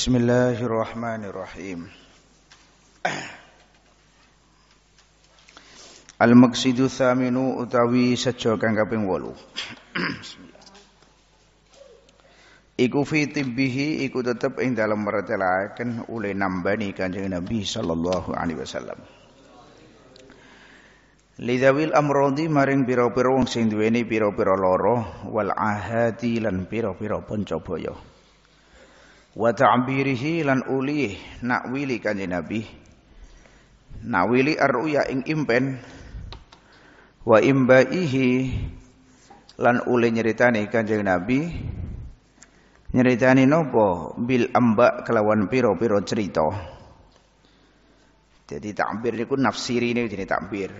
بسم الله الرحمن الرحيم Al-Maqsidu Thaminu utawi sejo kang kaping 8 Iku fi tibbihi iku tetep ing dalam meretelaken oleh nambani Kanjeng Nabi sallallahu alaihi wasallam Lidawil amrodi maring pira-pira wong sing duweni pira-pira lara wal ahadi lan pira-pira pancabaya wa ta'birihi lan nak wili kanjeng Nabi nakwili arruya ing impen wa imbaihi lan uli nyeritani kanjeng Nabi nyeritani nopo bil amba kelawan piro-piro cerita jadi takbir niku nafsiri ini jadi takbir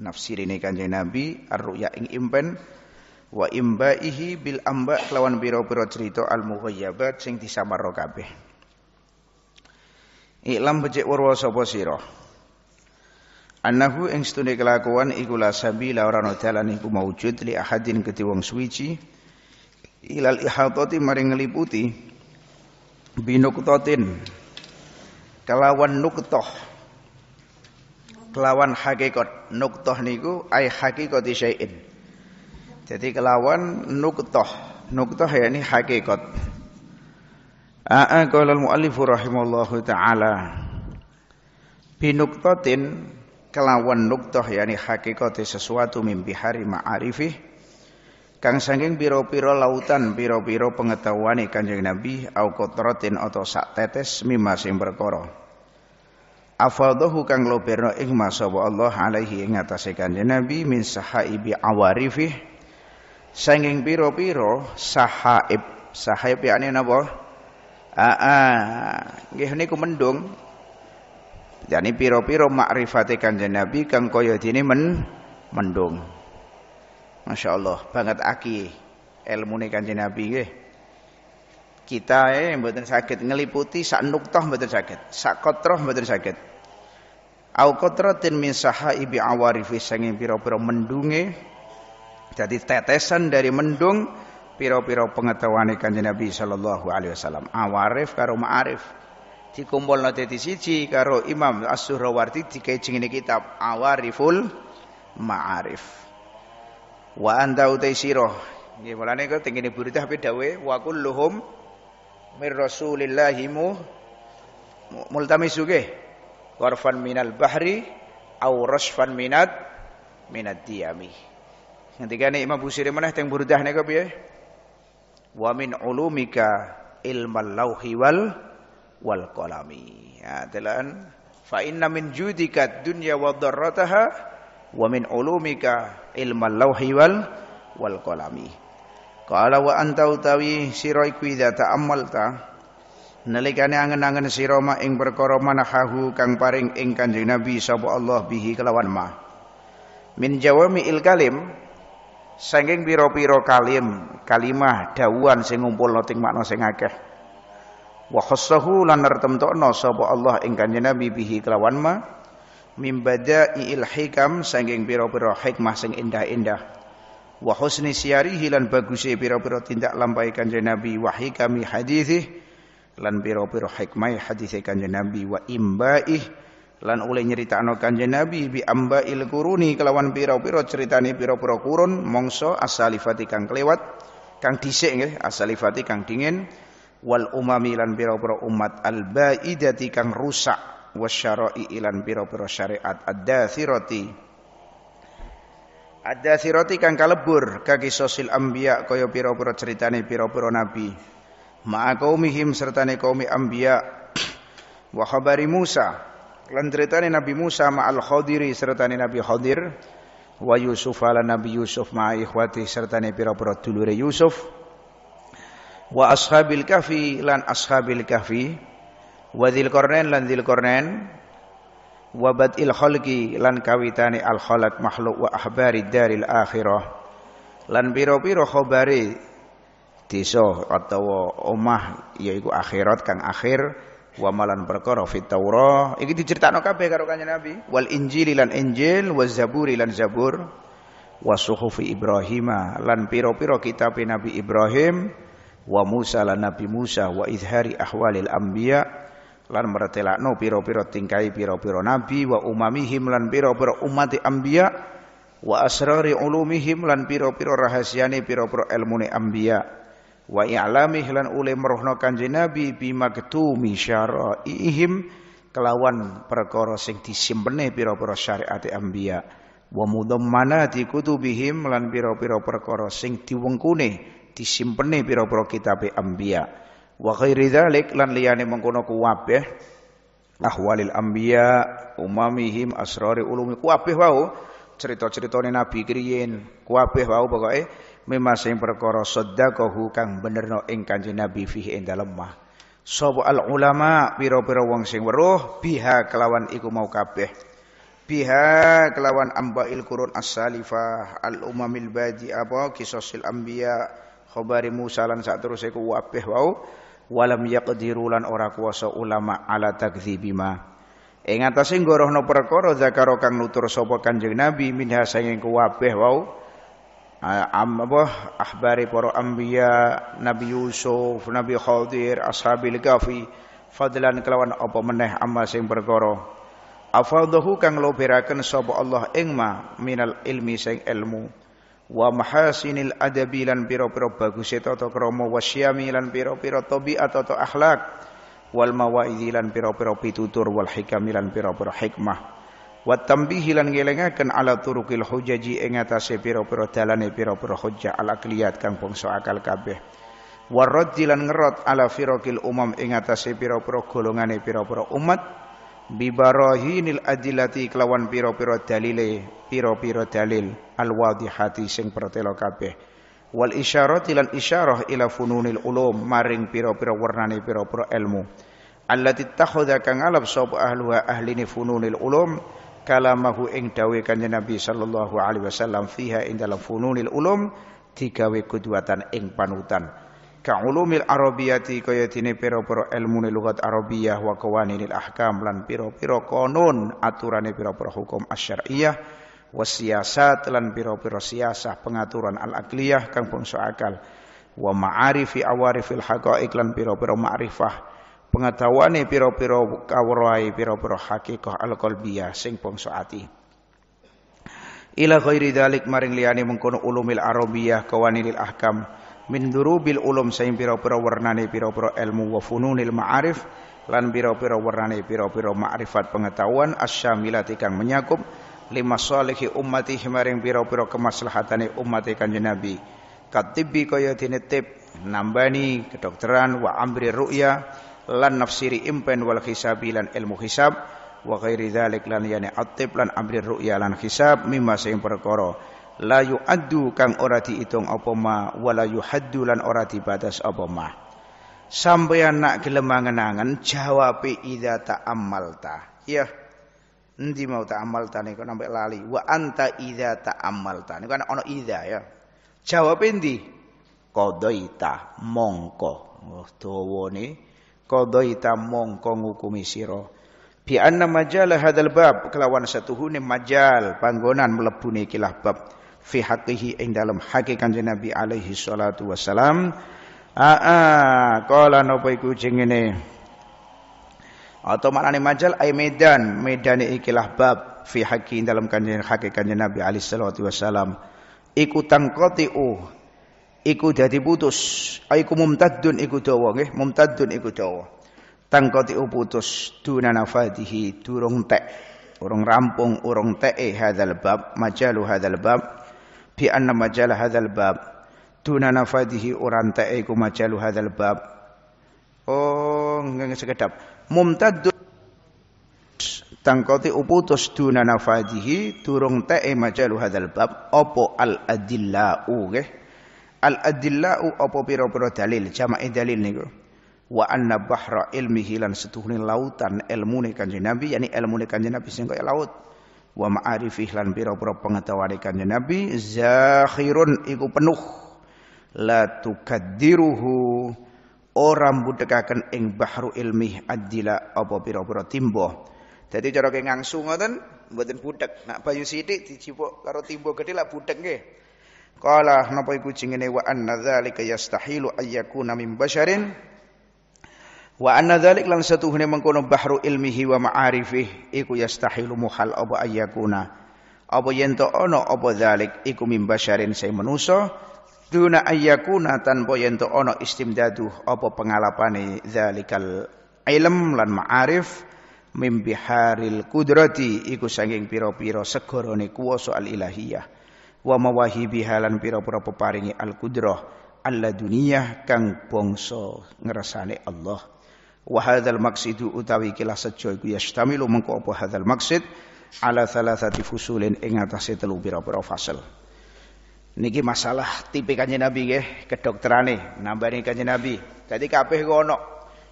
nafsiri ini kanjeng Nabi arruya ing impen wa imbaihi bil amba kelawan biro-biro cerita al mughayyabat sing disamarro kabeh Iklam becik warwa sapa sira Annahu ing setune kelakuan iku la sabila ora ana dalan iku maujud li ahadin kedhi wong suwiji ilal ihatati maring ngliputi binuktatin kelawan nuktoh kelawan hakikat nuktoh niku ay hakikati syai'in jadi kelawan nuktoh. Nuktoh ya ini hakikat. A'aqalal mu'allifu rahimallahu ta'ala. Binuktotin kelawan nuktoh ya ini hakikati sesuatu mimpi hari ma'arifih. Kang sangking piro-piro lautan, piro-piro pengetahuan ikan kanjeng Nabi, au kotrotin atau sak tetes mimas yang perkara. Afadahu kang loberno ing masya Allah alaihi ing atase kanjeng Nabi min sahaibi awarifih Sanging piro-piro sahaib. Sahaib ini napa? Ah, ah nggih niku mendung. jadi piro-piro makrifatikan Kanjeng Nabi kang koyo dene men mendung. Masya Allah, banget aki ilmune Kanjeng Nabi nggih. Kita eh mboten sakit ngeliputi sak nuktoh mboten sakit, sak kotroh mboten sakit. Au kotrotin min sahaibi awarifi sanging piro-piro mendunge jadi tetesan dari mendung piro-piro pengetahuan Kanjeng Nabi Shallallahu alaihi wasallam. Awarif karo ma'arif. Dikumpulno dadi siji karo Imam As-Suhrawardi dikai ini kitab Awariful Ma'arif. Wa anta utaisiro. malah mulane kok tengene burite hape dawe wa kulluhum mir rasulillahi mu multamisu nggih. Warfan minal bahri aw rashfan minat minad diami. Ngendikane Imam Busiri meneh teng Burdah niku piye? Wa min ulumika ilmal lauhi wal wal qalami. Ya, telan fa inna min judika dunya wa dharrataha wa min ulumika ilmal lauhi wal wal qalami. Qala wa anta utawi sira iku idza ta'ammalta nalikane angen-angen sira ma ing perkara manahahu kang paring ing Kanjeng Nabi sapa Allah bihi kelawan ma. Min jawami il kalim saking pira-pira kalim kalimah dawuhan sing ngumpulno ting makna sing akeh wa khassahu lan nertemtokno sapa Allah ing kanjeng Nabi bihi kelawan ma mimbada'iil hikam saking pira-pira hikmah sing indah-indah wa husni siyarihi lan baguse pira-pira tindak lampahe kanjeng Nabi wa hikami hadisih lan pira-pira hikmah hadise kanjeng Nabi wa imbaih lan oleh nyeritakno kanjeng Nabi bi amba il kuruni kelawan piro-piro ceritani piro-piro kurun mongso asalifati kang kelewat kang dhisik nggih asalifati kang dingin wal umami lan piro umat al baidati kang rusak wasyara'i ilan piro-piro syariat ad-dathirati ad roti kang kalebur kaki sosil ambiak koyo piro-piro ceritani piro-piro nabi ma'a mihim sertane qaumi mi wa khabari Musa Lan ceritane Nabi Musa ma Al Khadiri serta Nabi Khadir wa Yusuf ala Nabi Yusuf ma ikhwati serta pira-pira dulure Yusuf wa ashabil kahfi lan ashabil kahfi wa dzilqarnain lan dzilqarnain wa badil khalqi lan kawitane al khalat makhluk wa ahbari daril akhirah lan pira-pira khabare desa atau omah yaiku akhirat kang akhir wa malan perkara fit Taurah iki diceritakno kabeh karo Kanjeng Nabi wal Injil lan Injil wal Zabur lan Zabur wa suhufi Ibrahima lan pira-pira kitab Nabi Ibrahim wa Musa lan Nabi Musa wa izhari ahwalil anbiya lan meretelakno pira-pira tingkai pira-pira nabi wa umamihim lan pira-pira umati anbiya wa asrari ulumihim lan pira-pira rahasiane pira-pira ilmune anbiya wa i'lami lan ule meruhna kanjeng Nabi bi maktumi syara'ihim kelawan perkara sing disimpene pira-pira syariat anbiya wa mudammanati kutubihim lan pira-pira perkara sing diwengkune disimpene pira-pira kitabe anbiya wa ghairi dzalik lan liyane mengkono kuwabeh ahwalil anbiya umamihim asrari ulumi kuwabeh wau cerita-ceritane nabi kriyen kuwabeh wau pokoke Memasing sing perkara saddaqahu kang benerno ing Kanjeng Nabi fihi ing dalem mah. Sapa al ulama pira-pira wong sing weruh biha kelawan iku mau kabeh. Biha kelawan ambail qurun as-salifah al umamil badi apa kisosil anbiya khabari Musa lan saterusé ku wabeh wau walam yaqdiru lan ora kuasa ulama ala takdzibima. Ing atase ngorohno perkara zakaro kang nutur sapa Kanjeng Nabi minha sanging kuwabeh wau Eh, am apa ahbari para anbiya Nabi Yusuf Nabi Khadir ashabil kafi fadlan kelawan apa meneh amma sing perkara afadahu kang loberaken sapa Allah ing ma minal ilmi sing ilmu wa mahasinil adabi lan pira-pira baguse tata krama wasyami lan pira-pira tabiat atau akhlak wal mawaizi lan pira-pira pitutur wal hikami lan pira-pira hikmah wa tambihi lan ngelingaken ala turuqil hujaji ing atase pira-pira dalane pira-pira hujjah al aqliyat kang bangsa akal kabeh wa raddi lan ngerot ala firaqil umam ing atase pira-pira golongane pira-pira umat bibarahinil adilati kelawan pira-pira dalile pira-pira dalil al wadihati sing pertelo kabeh wal isyarati lan isyarah ila fununil ulum maring pira-pira warnane pira-pira ilmu allati takhudha kang alab sapa ahluha ahlini fununil ulum kalamahu ing dawe kanjeng Nabi sallallahu alaihi wasallam fiha ing dalam fununil ulum digawe kudwatan ing panutan ka ulumil arabiyati kaya dene pira-pira ilmu lugat arabiyah wa qawanil ahkam lan pira-pira konon aturane pira-pira hukum asyariyah wasiasat lan pira-pira siasah pengaturan al-akliyah kang bangsa akal wa ma'arifi awarifil haqaiq lan pira-pira ma'rifah pengetahuane pira-pira kawruhe pira-pira hakikah al-qalbiyah sing bangsa ati ila ghairi dalik maring liyane mengkono ulumil arabiyah kawanil ahkam min durubil ulum sing pira-pira warnane pira-pira ilmu wa fununil ma'arif lan pira-pira warnane pira-pira ma'rifat pengetahuan asyamilati kang menyakup lima salihi ummati maring pira-pira kemaslahatane umat kanjeng Nabi Katibbi kaya dene tip nambani kedokteran wa amri ru'ya lan nafsiri impen wal hisabi lan ilmu hisab wa ghairi dzalik lan yani atib lan amri ru'ya lan hisab mimma sing perkara la yu'addu kang ora diitung apa ma wala yuhaddu lan ora dibatas apa ma sampeyan nak gelem angen-angen jawabe idza ta'ammalta iya endi mau ta'ammalta lali wa anta idza ta'ammalta niku ana ana idza ya Jawab, endi qadaita mongko oh dawane qadaita mongko ngukumi sira bi anna majal hadal bab kelawan satu hune majal panggonan mlebune kilah bab fi haqihi ing dalam hakik kanjeng Nabi alaihi salatu wasalam aa kala napa iku jengene atau maknane majal ay medan medane ikilah bab fi haqqi dalam kanjeng hakik kanjeng Nabi alaihi salatu wasalam iku tangqati iku dadi putus aiku mumtaddun iku dawa nggih mumtaddun iku dawa tangkoti putus duna nafadihi durung tek urung rampung urung teke hadzal bab majalu hadzal bab bi anna majala hadzal bab duna nafadihi urang teke iku majalu hadzal bab oh nggih sekedap mumtaddun tangkoti uputus duna nafadihi durung te'e majalu hadal bab opo al adillau nggih al adillau apa pira-pira dalil jamae dalil niku wa anna bahra ilmi hilan setuhune lautan ilmune kanjeng Nabi yakni ilmune kanjeng Nabi sing kaya laut wa ma'arifih lan pira-pira pengetahuane kanjeng Nabi zakhirun iku penuh la tukaddiruhu orang mbudhekaken ing bahru ilmi adila apa pira-pira timbo jadi cara ke ngangsu ngoten mboten budhek nak bayu sithik dijipuk karo timbo gedhe lak budhek nggih Qala napa iku jengene wa anna dzalika yastahilu ayyakuna min basharin wa anna dzalik lan mengkono bahru ilmihi wa ma'arifih iku yastahilu muhal apa ayyakuna apa yen to ana apa dzalik iku min basharin sing manusa duna ayyakuna tanpa yen to ana istimdadu apa pengalapane dzalikal ilm lan ma'arif mimbiharil kudrati iku sanging pira-pira segorone kuwasa al ilahiyah wa mawahibi halan pira-pira peparingi al qudrah alla duniyah kang bangsa ngersane Allah wa hadzal maqsidu utawi kilah sejo iku yastamilu mengko apa hadzal maqsid ala thalathati fusulin ing atase telu pira-pira fasal niki masalah tipe kanjeng Nabi nggih kedokterane nambani kanjeng Nabi dadi kabeh ku ono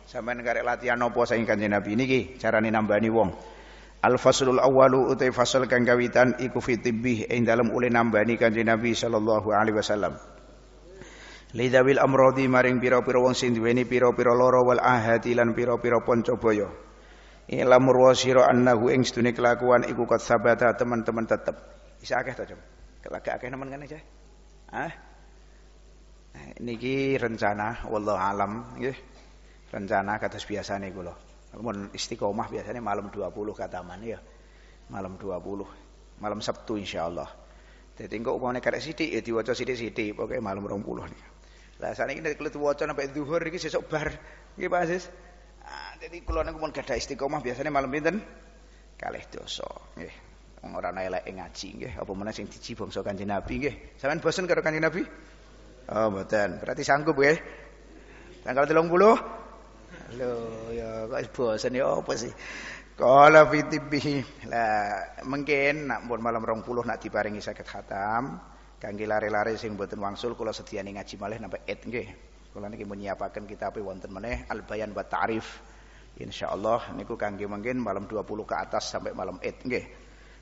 sampean karek latihan apa saking kanjeng Nabi niki carane nambani wong Al faslul awwalu utai fasal kang kawitan iku fitibih ing dalem ule nambani kanjeng Nabi sallallahu alaihi wasallam. Lidawil amrodi maring pira-pira wong sing duweni pira-pira lara wal ahati lan pira-pira pancabaya. Ila murwa sira annahu ing sedune kelakuan iku kat sabata teman-teman tetep. Isa akeh ta, Jom? Kelagak akeh nemen kene, Cah. Hah? Nah, niki rencana wallahu alam nggih. Rencana kados biasane kula. Kemudian istiqomah biasanya malam 20 kataman ya. Malam 20. Malam Sabtu insya Allah. Jadi engko umpamanya karek sithik ya diwaca sithik-sithik, pokoke malam 20 nih. Lah saniki nek kulit waca sampai zuhur iki sesuk bar. Nggih Pak Aziz. jadi ah, kalau niku mau gadah istiqomah biasanya malam pinten? Kalih dosa. Nggih. Wong ora ana eleke ngaji nggih, apa meneh sing diji so Kanjeng Nabi nggih. Sampeyan bosen karo Kanjeng Nabi? Oh, betul. Berarti sanggup ya. Tanggal 30 Lho ya kok ya apa sih? kalau fi Lah mungkin nak pun malam puluh nak diparingi saged khatam. Kangge lare lari sing mboten wangsul setia nih ngaji malah nampa et nggih. kalau nih mun kita apa e wonten meneh Al Bayan buat Ta'rif. Insyaallah niku kangge mungkin malam 20 ke atas sampai malam et nggih.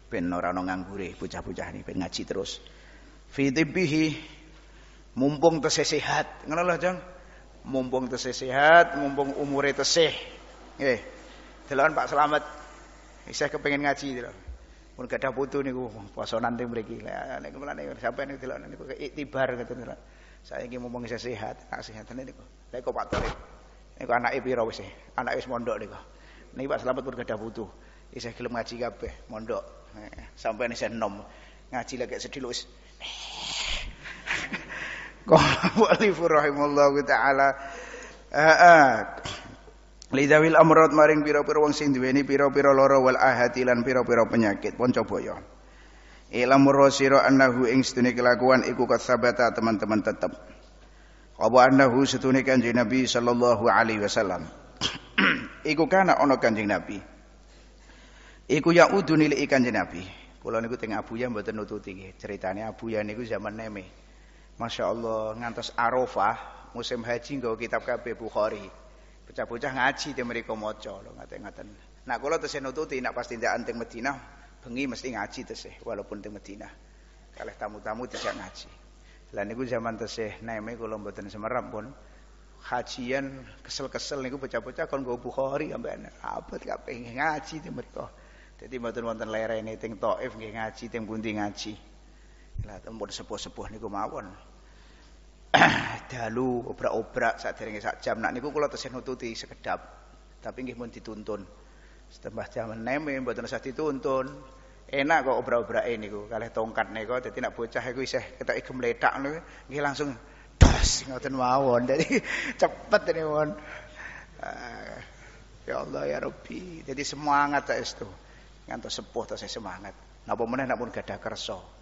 Ben ora ana nganggure bocah-bocah niki ben ngaji terus. Fi tibbihi mumpung tesih sehat. Ngono lho, Jang mumpung tesih sehat, mumpung umure tesih. Nggih. Deloken Pak Slamet isih kepengin ngaji lho. Pun gadah putu niku posonan teng mriki. Nek mulane sampeyan niku deloken niku iktibar ngoten gitu lho. Saiki mumpung isih sehat, tak sehatane niku. Lek kok Pak Torik. Niku anake pira wis? Anake wis mondok niku. Niki Pak Slamet pun gadah putu. Isih ya gelem ngaji kabeh, mondok. Nah, sampeyan isih ya enom. Ngaji lek sedhiluk wis. Qala mu'allif rahimallahu taala Lidawil amrad maring pira-pira wong sing duweni pira-pira lara wal ahati lan pira-pira penyakit pancabaya. Ilam sira annahu ing sedune kelakuan iku kasabata teman-teman tetep. Apa annahu sedune Kanjeng Nabi sallallahu alaihi wasallam. iku kana ana Kanjeng Nabi. Iku ya udunil Kanjeng Nabi. Kula niku teng Abuya mboten nututi nggih. Critane Abuya niku zaman neme. Masya Allah ngantos Arafah musim haji nggak kitab KB Bukhari. Bocah-bocah ngaji di mereka moco lo ngaten-ngaten. Nah kalau tesih nututi nak pasti ndak anting matina bengi mesti ngaji tesih walaupun teng matina kalau tamu-tamu tidak ngaji. Lah niku zaman naik neme kula mboten semeram pun hajian kesel-kesel niku bocah-bocah kon nggo Bukhari sampean abet kabeh ngaji di mereka. Jadi mboten wonten lerene ini, Thaif nggak ngaji teng pundi ngaji. Lah tempun sepuh-sepuh niku mawon. dalu obrak-obrak saderenge sak jam nak niku kula tesih nututi sekedap tapi nggih pun dituntun setembah jam enem mboten usah dituntun enak kok obrak ini kok kalah tongkat kok jadi nak bocah iku isih ketoke gemletak nih. nggih langsung dos ngoten mawon jadi cepet niku ah, ya Allah ya Robi. jadi semangat tak itu ngantos sepuh tak semangat napa meneh nak pun kerso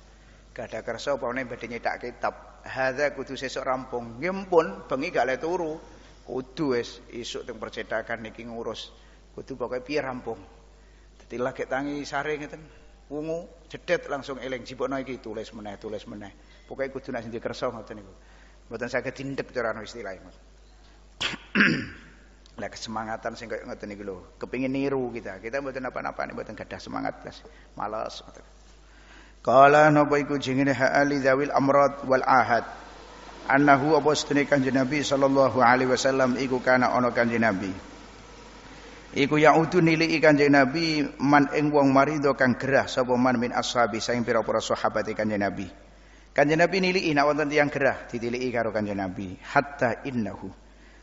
Gak ada kersa pamane badhe tak kitab hadza kudu sesuk rampung. Nggih pun bengi gak le turu. Kudu wis isuk teng percetakan niki ngurus. Kudu pokoke piye rampung. Dadi lagi tangi sare ngeten. Wungu jedet langsung eling jipokno iki tulis meneh tulis meneh. Pokoke kudu nek sing kersa ngoten niku. Mboten saged dindek cara istilahipun. lah kesemangatan sing kaya ngoten niku lho, kepengin niru kita. Kita mboten apa-apa nek mboten gadah semangat, Mas. Males. Ngoten. Kala napa iku jengene ha'ali zawil amrad wal ahad. Annahu apa setune Kanjeng Nabi sallallahu alaihi wasallam iku kana ana Kanjeng Nabi. Iku yaudu niliki Kanjeng Nabi man ing wong marido kang gerah sapa man min ashabi saing pira-pira ikan jenabi. Nabi. Kanjeng Nabi niliki nak wonten tiyang gerah ditiliki karo Kanjeng Nabi hatta innahu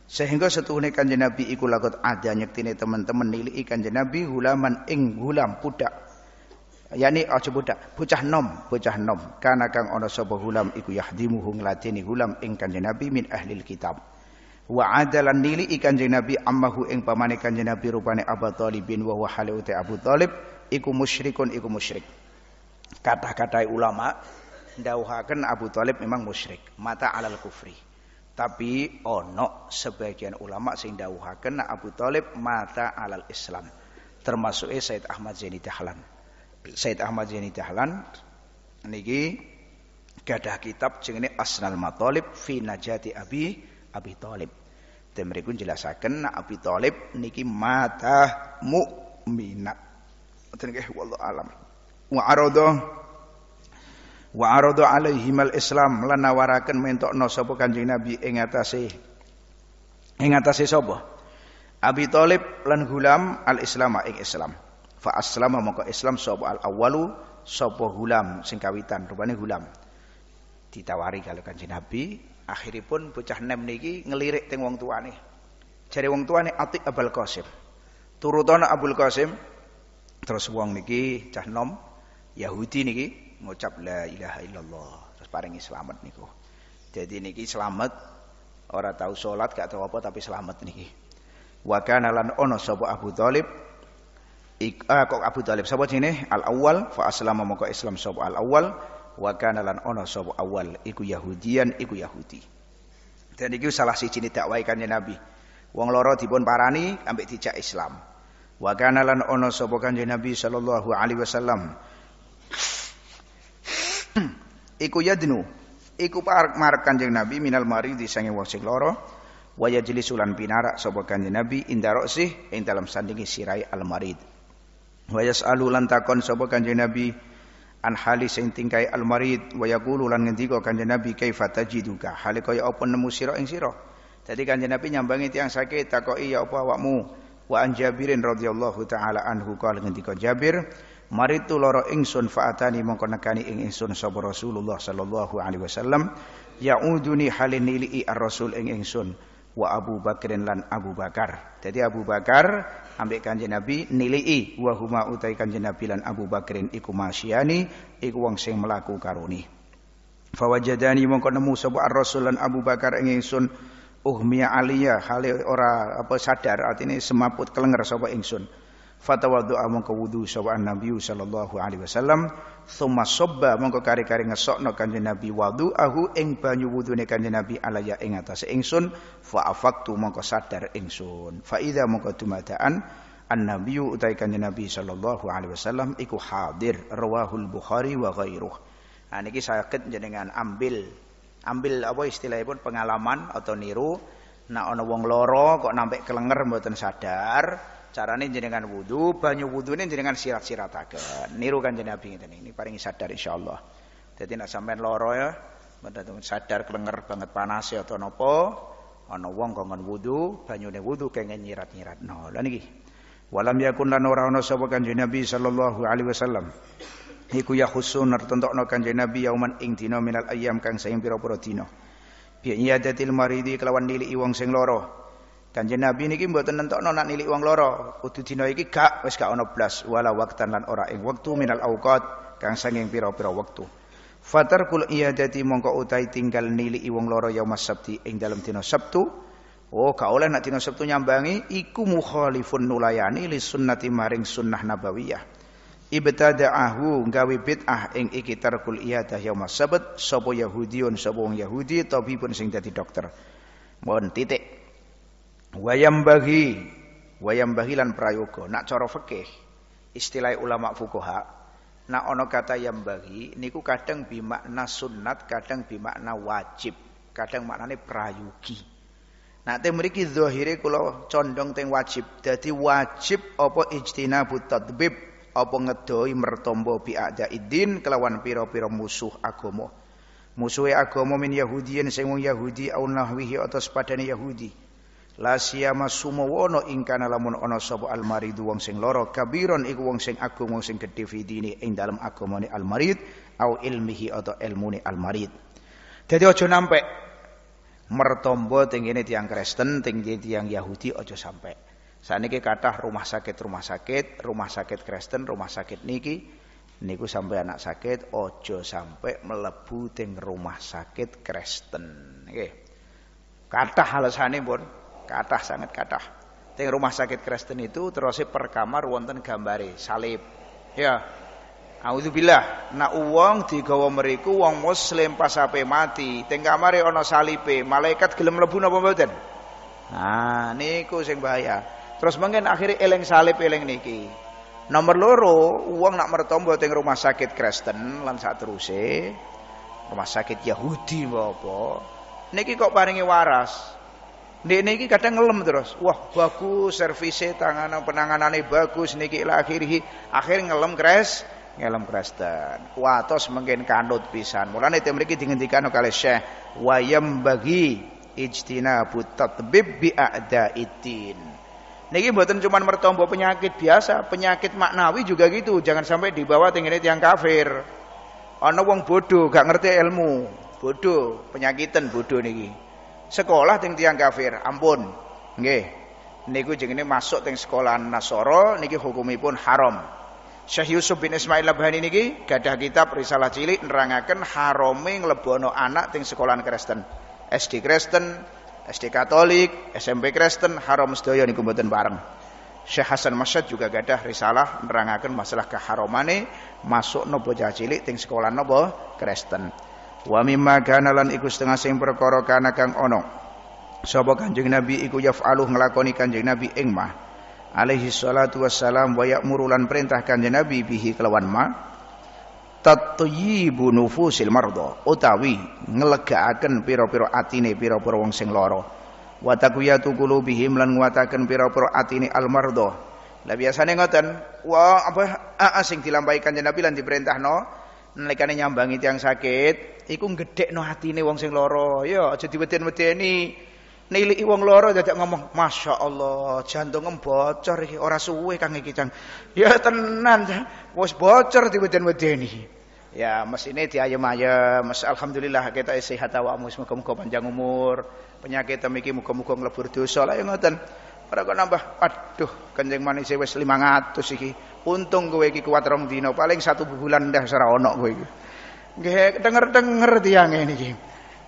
sehingga setuhune Kanjeng Nabi iku lakot ada nyektine teman-teman ikan jenabi Nabi hulaman ing hulam budak Yani aja oh, budak bocah nom bocah nom kana kang ana sapa hulam iku yahdimuhu nglateni hulam ing kanjeng Nabi min ahlil kitab wa adalan nili ikan jenabi Nabi ammahu ing pamane kanjeng Nabi rupane Abu Talib bin wa huwa halute Abu Talib iku musyrikun iku musyrik kata-kata ulama ndauhaken Abu Talib memang musyrik mata alal kufri tapi ono sebagian ulama sing Abu Talib mata alal Islam termasuk Said Ahmad Zaini Dahlan Said Ahmad Zaini Dahlan niki gadah kitab jenenge Asnal Matalib fi Najati Abi Abi Thalib. Dan mereka jelasaken Abi Thalib niki mata mukminat. Ngoten nggih wallahu alam. Wa arada wa arada alaihim al-islam lan nawaraken mentokno sapa Kanjeng Nabi ing atase ing atase sapa? Abi Thalib lan Gulam al-Islam ing Islam fa aslama maka Islam sapa al awalu sapa hulam sing kawitan rupane gulam ditawari kalau kanjeng Nabi akhiripun bocah nem niki ngelirik teng wong tuane jare wong tuane Atik Abul Qasim turutana Abul Qasim terus wong niki cah nom Yahudi niki ngucap la ilaha illallah terus paringi selamat niku jadi niki selamat ora tahu sholat gak tahu apa tapi selamat niki wakana lan ono sapa Abu Thalib Ik, uh, kok Abu Talib sahabat ini al awal fa aslama moko Islam sapa al awal wa kana lan ana sapa awal iku Yahudian iku Yahudi. Dan iki salah siji dakwah kanjeng Nabi. Wong loro dipun parani ambek dijak Islam. Wa kana lan ana sapa kanjeng Nabi sallallahu alaihi wasallam. iku yadnu iku marep kanjeng Nabi minal maridi sange wong sing lara wa yajlisu lan pinarak sapa kanjeng Nabi sih ing dalam sandingi sirai al marid wa yas'alu lan takon sapa kanjeng Nabi an hali sing tingkai al marid wa yaqulu lan ngendika kanjeng Nabi kaifa tajiduka hale kaya apa nemu sira ing sira dadi kanjeng Nabi nyambangi tiyang sakit takoki ya apa awakmu wa an Jabirin radhiyallahu taala anhu kala ngendika Jabir maritu loro ingsun faatani mongko nekani ing ingsun sapa Rasulullah sallallahu alaihi wasallam yauduni halin nili ar-rasul ing ingsun wa Abu Bakrin lan Abu Bakar. Jadi Abu Bakar ambek kanjeng Nabi nilii wa huma utai kanjeng Nabi lan Abu Bakrin iku masyani iku wong sing mlaku karuni fawajadani mongko nemu sapa ar-rasul lan Abu Bakar ing ingsun uhmiya aliya hale ora apa sadar artine semaput kelenger sapa ingsun fatawaddu'a mongko wudu sapa Nabi sallallahu alaihi wasallam thumma sabba mongko kari-kari ngesokno kanjeng Nabi wudu'ahu ing banyu wudune kanjeng Nabi alaya ing atase ingsun fa afaqtu mongko sadar ingsun fa idza mongko dumadaan annabiyyu utai kanjeng Nabi sallallahu alaihi wasallam iku hadir rawahul Bukhari wa ghairuh nah niki saged jenengan ambil ambil apa istilahipun pengalaman atau niru nak ana wong loro kok nampik kelenger mboten sadar Carane jenengan wudhu banyu wudune jenengan sirat-sirataken. Nirukan jeneng Nabi ngeten ini paling sadar Allah. Jadi nek sampai lara ya, sadar kelenger banget panas ya atau nopo, ono wong wudhu, banyu ne wudhu kengen nyirat-nyirat. No, lagi. niki. Walam yakun lan ora ana sapa kanjeng Nabi sallallahu alaihi wasallam. Iku ya khusun tertentokno kanjeng Nabi yauman ing dina minal ayyam kang saing pira-pira dina. Bi iyadatil maridi kelawan niliki wong sing lara. Kanjeng Nabi niki mboten nentokno nak nilik wong loro, kudu dina iki gak wis gak ana blas wala waktan lan ora ing wektu minal auqat kang sanging pira-pira wektu. Fatarkul iyadati mongko utai tinggal niliki wong loro yaumas sabti ing dalam dina Sabtu. Oh gak oleh nak dina Sabtu nyambangi iku mukhalifun nulayani li sunnati maring sunnah nabawiyah. ahu gawe bid'ah ing iki tarkul iyadah yaumas sabat sapa Yahudiun sopo wong Yahudi tabibun sing dadi dokter. Mohon titik Wayam bagi, wayam bahilan Nak cara fikih, istilah ulama fukoha. Nak ono kata yang bagi, niku kadang bimakna sunat, kadang bimakna wajib, kadang maknane prayugi. Nak teh mriki zahire kula condong teng wajib. Dadi wajib apa ijtinabut tadbib apa ngedoi mertombo bi'ada idin kelawan piro-piro musuh agomo. Musuhe agomo min Yahudiyen sing wong Yahudi au nahwihi atas padane Yahudi. La siyama sumawono ingkana lamun ono sapa almarid wong sing loro kabiron iku wong sing agung wong sing gedhe fidine ing dalam agamane almarid au ilmihi atau ilmuni almarid. Jadi ojo nampek mertombo teng kene tiyang Kristen teng tiyang Yahudi aja sampe. Saniki kathah rumah sakit rumah sakit, rumah sakit Kristen, rumah sakit niki niku sampai anak sakit ojo sampai melebu teng rumah sakit Kristen nggih kathah alasane pun kathah sangat kathah. Teng rumah sakit Kristen itu terus per kamar wonten gambare salib. Ya. Auzubillah, nak uang digawa meriku wong muslim pas ape mati, teng kamare ana salipe, malaikat gelem mlebu napa mboten? Nah, niku sing bahaya. Terus mungkin akhirnya eleng salib eleng niki. Nomor loro, uang nak mertombo teng rumah sakit Kristen lan sateruse rumah sakit Yahudi bapak. Niki kok paringi waras. Ini niki kadang ngelem terus. Wah, bagus servisnya tanganan penanganannya bagus niki lah akhirih. Akhir ngelem kres, ngelem kresten. Watos mungkin kanut pisan. Mulane itu mriki dihentikan kalau Syekh wayam bagi ijtinabut tatbib bi itin. Niki mboten cuman mertombo penyakit biasa, penyakit maknawi juga gitu. Jangan sampai dibawa tinggi tiang kafir. Ana wong bodoh, gak ngerti ilmu. Bodoh, penyakitan bodoh niki sekolah teng tiang kafir. Ampun. Nggih. Niku jenenge masuk teng sekolahan Nasoro niki hukumipun haram. Syekh Yusuf bin Ismail Labhani niki gadah kitab risalah cilik nerangaken harame nglebono anak teng sekolahan Kristen. SD Kristen, SD Katolik, SMP Kristen haram sedaya niku mboten bareng. Syekh Hasan Masyad juga gadah risalah nerangaken masalah keharamane masuk nopo cilik teng sekolahan nopo Kristen wa mimma kana lan iku setengah sing perkara kana kang ana sapa kanjeng nabi iku yaf'alu nglakoni kanjeng nabi ing mah alaihi salatu wassalam wa ya'muru lan perintah kanjeng nabi bihi kelawan ma tatyibu nufusil mardo. utawi nglegakaken pira-pira atine pira-pira wong sing lara wa taqwiyatu qulubihim lan nguataken pira-pira atine al mardo. lah biasane ngoten wa apa a sing dilampahi kanjeng nabi lan diperintahno nalikane nyambangi tiang sakit iku gedhekno atine wong sing loro, ya aja diweden-wedeni niliki wong loro dadak ngomong Masya Allah jantung bocor iki ora suwe Kang iki Cang ya tenan wis bocor diweden-wedeni ya ini diayem-ayem mas alhamdulillah kita sehat awakmu semoga-moga panjang umur penyakit iki muga-muga nglebur dosa lah ya ngoten Ora kok nambah. Aduh, kencing manis wis 500 iki. Untung gue iki kuat rong dino, paling satu bulan dah ora ono Gue iki. Nggih, denger-denger tiyang ini,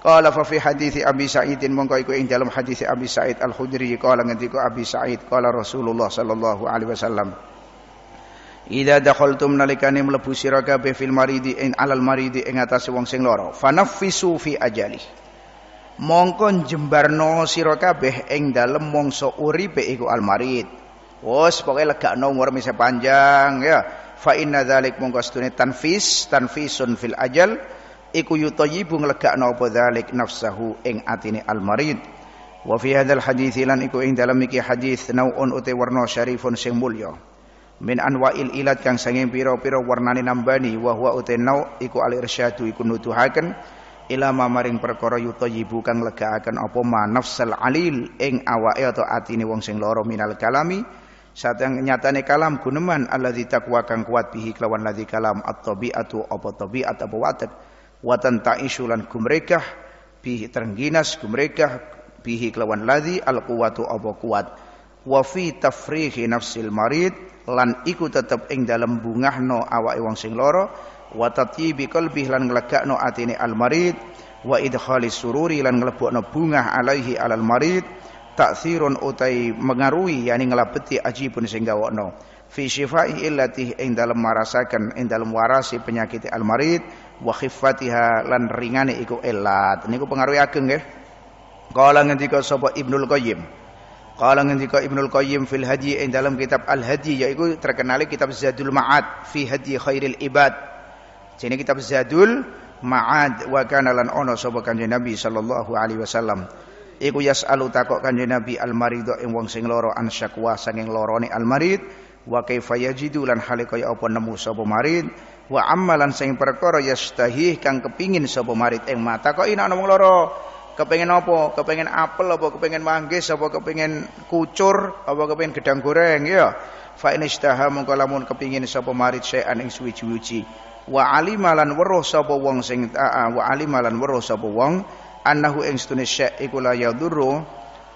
Qala fa fi hadithi Abi Sa'id mongko iku ing dalam hadis Abi Sa'id Al-Khudri qala ngendika Abi Sa'id qala Rasulullah sallallahu alaihi wasallam ida dakhaltum nalikane mlebu sira kabeh fil maridi in alal maridi ing atase wong sing lara fanaffisu fi ajali mongko jembarno sira kabeh ing dalem mangsa uripe iku almarid wis pokoke legakno umur misa panjang ya fa inna dzalik mongko stune tanfis tanfisun fil ajal iku yutayyibu nglegakno apa dzalik nafsahu ing atine almarid wa fi hadzal hadits lan iku ing dalem iki hadis nauun uti warna syarifun sing mulya min anwa'il ilat kang sanging pira-pira warnane nambani wa huwa uti nau iku al irsyadu iku nutuhaken ila maring perkara yutayibu kang legaaken apa manafsal alil ing awake atau atine wong sing lara minal kalami satang nyatane kalam guneman Allah ditakwa kang kuat bihi kelawan ladzi kalam at-tabiatu apa tabiat apa watak watan taisulan gumrekah bihi terengginas gumrekah bihi kelawan ladzi al-quwatu apa kuat wa fi tafrihi nafsil marid lan iku tetep ing dalem bungahno awake wong sing lara wa tatyibi qalbi lan nglegakno atine al marid wa idkhali sururi lan nglebokno bunga alaihi alal marid taksirun utai mengaruhi yani ngelabeti ajibun sing gawokno fi syifai illati ing dalem marasaken ing dalem warasi penyakit al marid wa khiffatiha lan ringane iku illat niku pengaruh ageng nggih kala ngendika sapa Ibnul Qayyim kala ngendika Ibnul Qayyim fil hadi ing dalem kitab al hadi yaiku terkenal kitab Zadul Ma'ad fi hadi khairil ibad Sini kitab Zadul Ma'ad wa kana lan ono sapa Kanjeng Nabi sallallahu alaihi wasallam. Iku yas'alu takok Kanjeng Nabi al marido ing wong sing lara an syakwa sanging lorone al marid wa kaifa yajidu lan hale kaya apa nemu sapa marid wa ammalan sing perkara yastahih kang kepingin sapa marid ing mata kok ana wong lara kepengen apa? Kepengin apel apa kepengen manggis apa kepengen kucur apa kepengen gedang goreng ya. Fa in istaha mongko lamun kepingin sapa marid syai'an ing suwi-suwi wa alimalan weruh sapa wong sing wa alimalan weruh sapa wong annahu ing setune syek iku la yadurru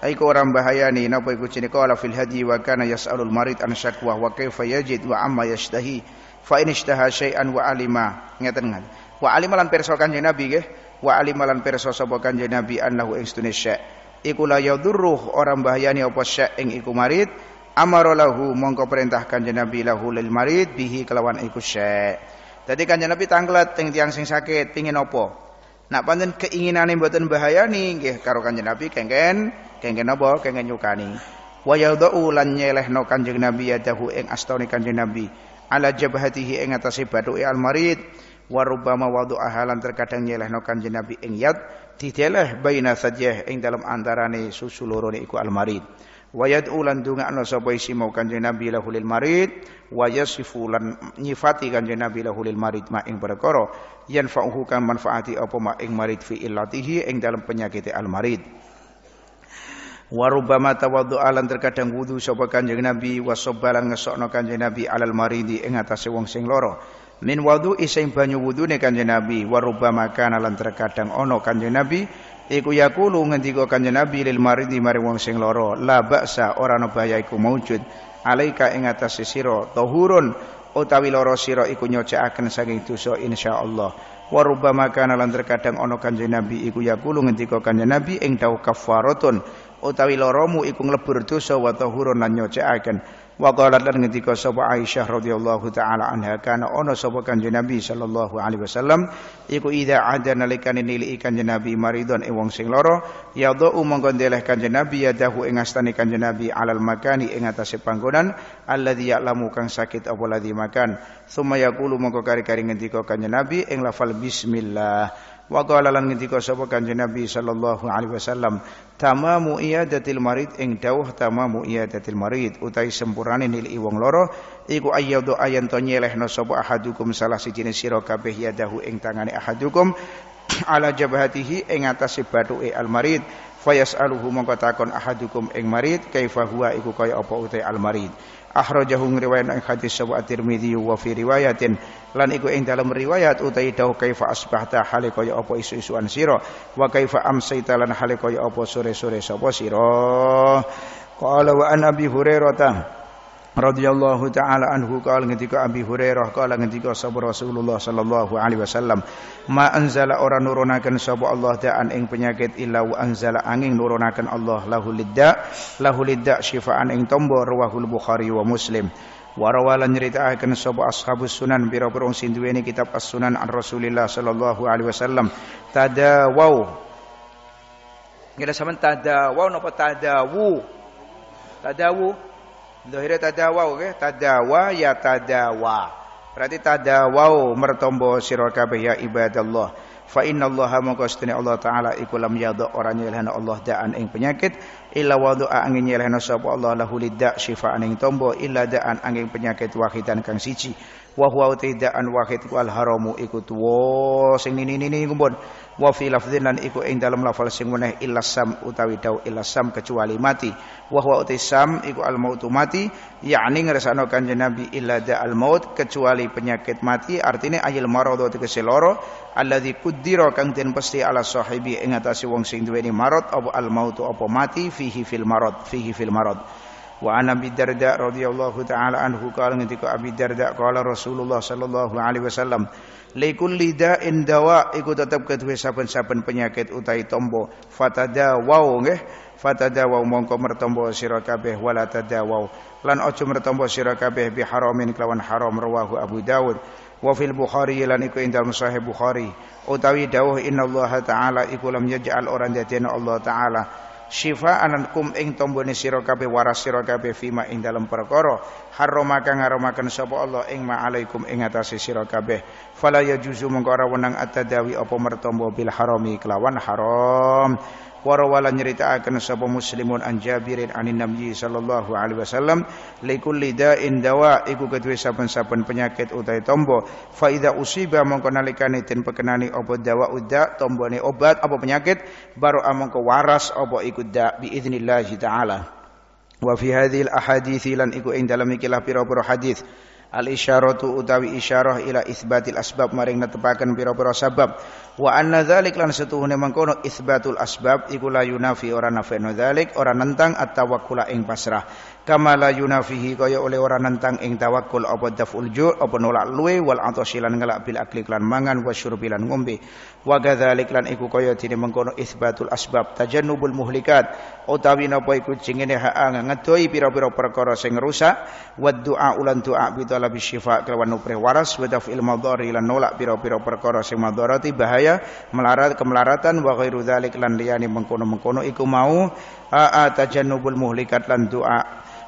iku ora bahayani napa iku jenenge qala fil hadi wa kana yas'alul marid an syakwa wa kaifa yajid wa amma yashtahi fa in ishtaha syai'an wa alima ngeten wa alimalan pirsa kanjeng nabi nggih wa alimalan pirsa sapa kanjeng nabi annahu ing setune syek iku la yadurru ora bahayani apa syek ing iku marid amara lahu mongko perintahkan jenabi Nabi lahu lil marid bihi kelawan iku syek jadi kanjeng Nabi tanglet teng tiang sing sakit pingin opo. Nak panjen keinginane mboten bahayani nggih karo kanjeng Nabi kengken kengken opo kengken nyukani. Wa yadau lan nyelehno kanjeng Nabi yadahu eng astoni kanjeng Nabi ala jabhatihi ing atase bathuke almarid wa rubbama wadu ahalan terkadang nyelah kanjeng Nabi eng yad dideleh baina sajah eng dalam antara susu loro iku almarid wa yad'u lan dungakno sapa isi mau kanjeng Nabi lahul marid wa yasifu lan nyifati kanjeng Nabi lahul marid ma ing perkara yen fa'uhu kang manfaati apa ma ing marid fi illatihi ing dalam penyakit al marid wa rubbama tawaddu'a lan terkadang wudu sapa kanjeng Nabi wa sabbalan ngesokno kanjeng Nabi alal maridi ing atase wong sing lara min wadu ising banyu wudune kanjeng Nabi wa rubbama kana lan terkadang ono kanjeng Nabi iku yaqulu ngendika kanjeng Nabi lil maridi mari wong sing lara la baksa ora ana bahaya iku maujud alaika ing atas sira tahurun utawi lara sira iku saking dosa insyaallah Allah rubbama kana lan terkadang ana kanjeng Nabi iku yaqulu ngendika kanjeng Nabi ing tau kafaratun utawi loromu iku nglebur dosa wa tahurun lan nyocekaken Wa qalat lan ngendika sapa Aisyah radhiyallahu taala anha kana ana sapa Kanjeng Nabi sallallahu alaihi wasallam iku ida ada nalikane nili ikan Nabi maridon e wong sing lara yadhu mongko ndeleh Kanjeng Nabi yadahu ing astane Kanjeng Nabi alal makani ing atase panggonan alladzi ya'lamu kang sakit apa ladzi makan. Tsumma yaqulu mongko kari-kari ngendika Kanjeng Nabi ing lafal bismillah Wa qala lan ngendika sapa Kanjeng Nabi sallallahu alaihi wasallam, tamamu iyadatil marid ing dawuh tamamu datil marid utai sempuranin nili wong loro iku ayyadu do to nyelehno sapa ahadukum salah siji sira kabeh yadahu ing tangane ahadukum ala jabhatihi ing atase bathuke al marid fayasaluhu mongko takon ahadukum ing marid kaifa huwa iku kaya apa utai al marid ahrajahu ngriwayatna hadis sabu at-Tirmidzi wa fi riwayatin lan iku ing dalam riwayat utai dau kaifa asbahta hale kaya apa isu-isuan sira wa kaifa amsaita lan hale kaya apa sore-sore sapa sira qala wa an abi hurairah radhiyallahu taala anhu qala ketika Abi Hurairah qala ketika sahab Rasulullah sallallahu alaihi wasallam ma anzala ora nurunaken sapa Allah da'an ing penyakit illa wa anzala angin nurunaken Allah lahu lidda lahu lidda syifaan ing tombo rawahul Bukhari wa Muslim Warawalan nyeritakan sapa ashabus sunan biro perung sinduweni kitab as-sunan an Rasulillah sallallahu alaihi wasallam tadawau Kira sampean tadawau napa tadawu Tadawu Zahire tadawau nggih, tadawa ya tadawa. Berarti Tadawa mertombo sira kabeh ya ibadallah. Fa innallaha mongko setune Allah taala iku lam yadha ora nyelehna Allah da'an ing penyakit illa wadu'a angin nyelehna sapa Allah lahu lidda syifaan ing tombo illa da'an angin penyakit wahidan kang siji wa huwa da'an wahid wal haramu iku tuwa sing nini nini kumpul wa fi lafdhin lan iku ing dalam lafal sing meneh ilasam utawi dau ilasam kecuali mati wa huwa sam iku al mautu mati yakni ngersano kanjeng nabi illa da al maut kecuali penyakit mati artine ayil marad tegese lara alladzi kuddira kang den pasti ala sahibi ing atase wong sing duweni marad apa al mautu apa mati fihi fil marad fihi fil marad Wa an Abi Darda radhiyallahu taala anhu qala ngendika Abi Darda qala Rasulullah sallallahu alaihi wasallam likulli da'in dawa iku tetep kedue saben-saben penyakit utai tombo wau nggih fatadawau mongko mertombo sira kabeh wala tadawau lan aja mertombo sira kabeh bi haramin kelawan haram rawahu Abu Dawud wa fil Bukhari lan iku ing Sahih Bukhari utawi dawuh innallaha ta'ala iku lam yaj'al orang dadene Allah ta'ala syifa'anankum ing tombone sira kabeh waras sira kabeh fima ing dalam perkara harrama kang ngaramaken sapa Allah ing ma'alaikum ing atase sira kabeh fala yajuzu mengko ora wenang atadawi apa mertombo bil harami kelawan haram wa rawala nyeritakeun sapa muslimun an Jabirin anin Nabi sallallahu alaihi wasallam likulli da'in dawa iku kedue saben-saben penyakit utai tombo fa iza usiba mongko nalikane den pekenani apa dawa udda tombone obat apa penyakit baru amongko waras apa iku da bi idznillah taala wa fi hadhihi al ahadits lan iku ing dalam ikilah pira hadits al isyaratu utawi isyarah ila isbatil asbab maring netepaken pira-pira sebab wa anna dzalik lan setuhune mangkono isbatul asbab iku la yunafi ora nafi nadzalik ora nentang at tawakkula ing pasrah kama la yunafihi kaya oleh ora nentang ing tawakul apa daful ju' apa nolak luwe wal atasi ngelak bil akli lan mangan wa syurbi lan ngombe wa kadzalik lan iku kaya dene mengkono isbatul asbab tajannubul muhlikat utawi napa iku jengene hak ngedoi pira-pira perkara sing rusak wa du'a ulan du'a bi talabi kelawan nupre waras wa dafil madari lan nolak pira-pira perkara sing madarati bahaya melarat kemelaratan wa ghairu dzalik lan liyane mengkono-mengkono iku mau aa tajannubul muhlikat lan du'a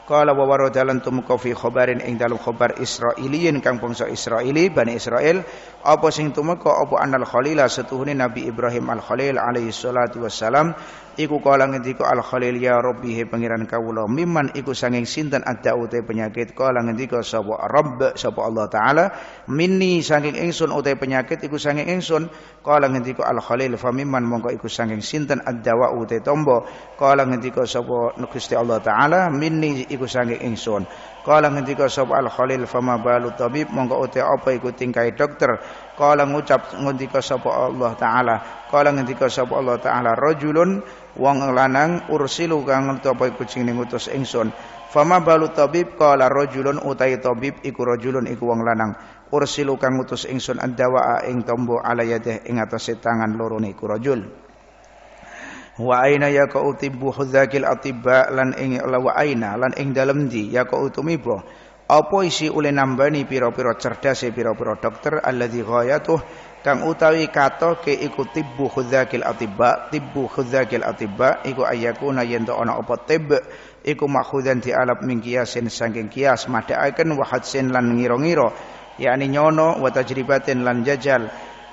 Qala wa warada lan tumka fi khabarin ing dalam khabar Israiliyin kang bangsa Israili Bani Israil apa sing tumeka apa anal khalila setuhune Nabi Ibrahim al Khalil alaihi salatu wassalam iku kala ngendika al Khalil ya Rabbi he pangeran kawula miman iku sanging sinten adau te penyakit kala ngendika sapa Rabb sapa Allah taala minni sanging ingsun utai penyakit iku sanging ingsun kala ngendika al Khalil famiman mongko iku sanging sinten addawa utai tombo kala ngendika sapa Gusti Allah taala minni iku sanging ingsun Kala ngendika sabar Al Khalil fama balu tabib mongko uti apa iku tingkai dokter. Kala ngucap ngendika sabar Allah taala. Kala ngendika sabar Allah taala rajulun wong lanang ursilu kang ngerti apa iku sing ngutus ingsun. Fama balu tabib kala rajulun utai tabib iku rajulun iku wong lanang. Ursilu kang ngutus ingsun ad-dawa ing tombo alayadeh ing atase tangan loro niku rajul wa aina yaqau tibbu hudzakil atibba lan ing wa aina lan ing dalem ndi yaqau tumibo apa isi ule nambani pira-pira cerdas e pira-pira dokter alladzi ghayatuh kang utawi kato ke iku tibbu hudzakil atibba tibbu hudzakil atibba iku ayakuna yen ana apa tib iku makhudan dialap min kiasin saking kias madhaaken wa hadsin lan ngira-ngira yakni nyono wa tajribatin lan jajal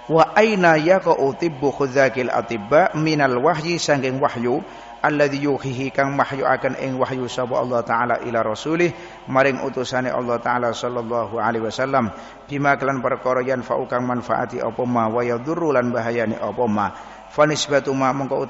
wa aina yaqau tibbu khuzakil atibba minal wahyi sanging wahyu alladzi yuhihi kang mahyu akan ing wahyu sapa Allah taala ila rasulih maring utusane Allah taala sallallahu alaihi wasallam bima kelan perkara yan faukang manfaati apa ma wa yadurru lan bahayani apa ma fa nisbatu ma mengko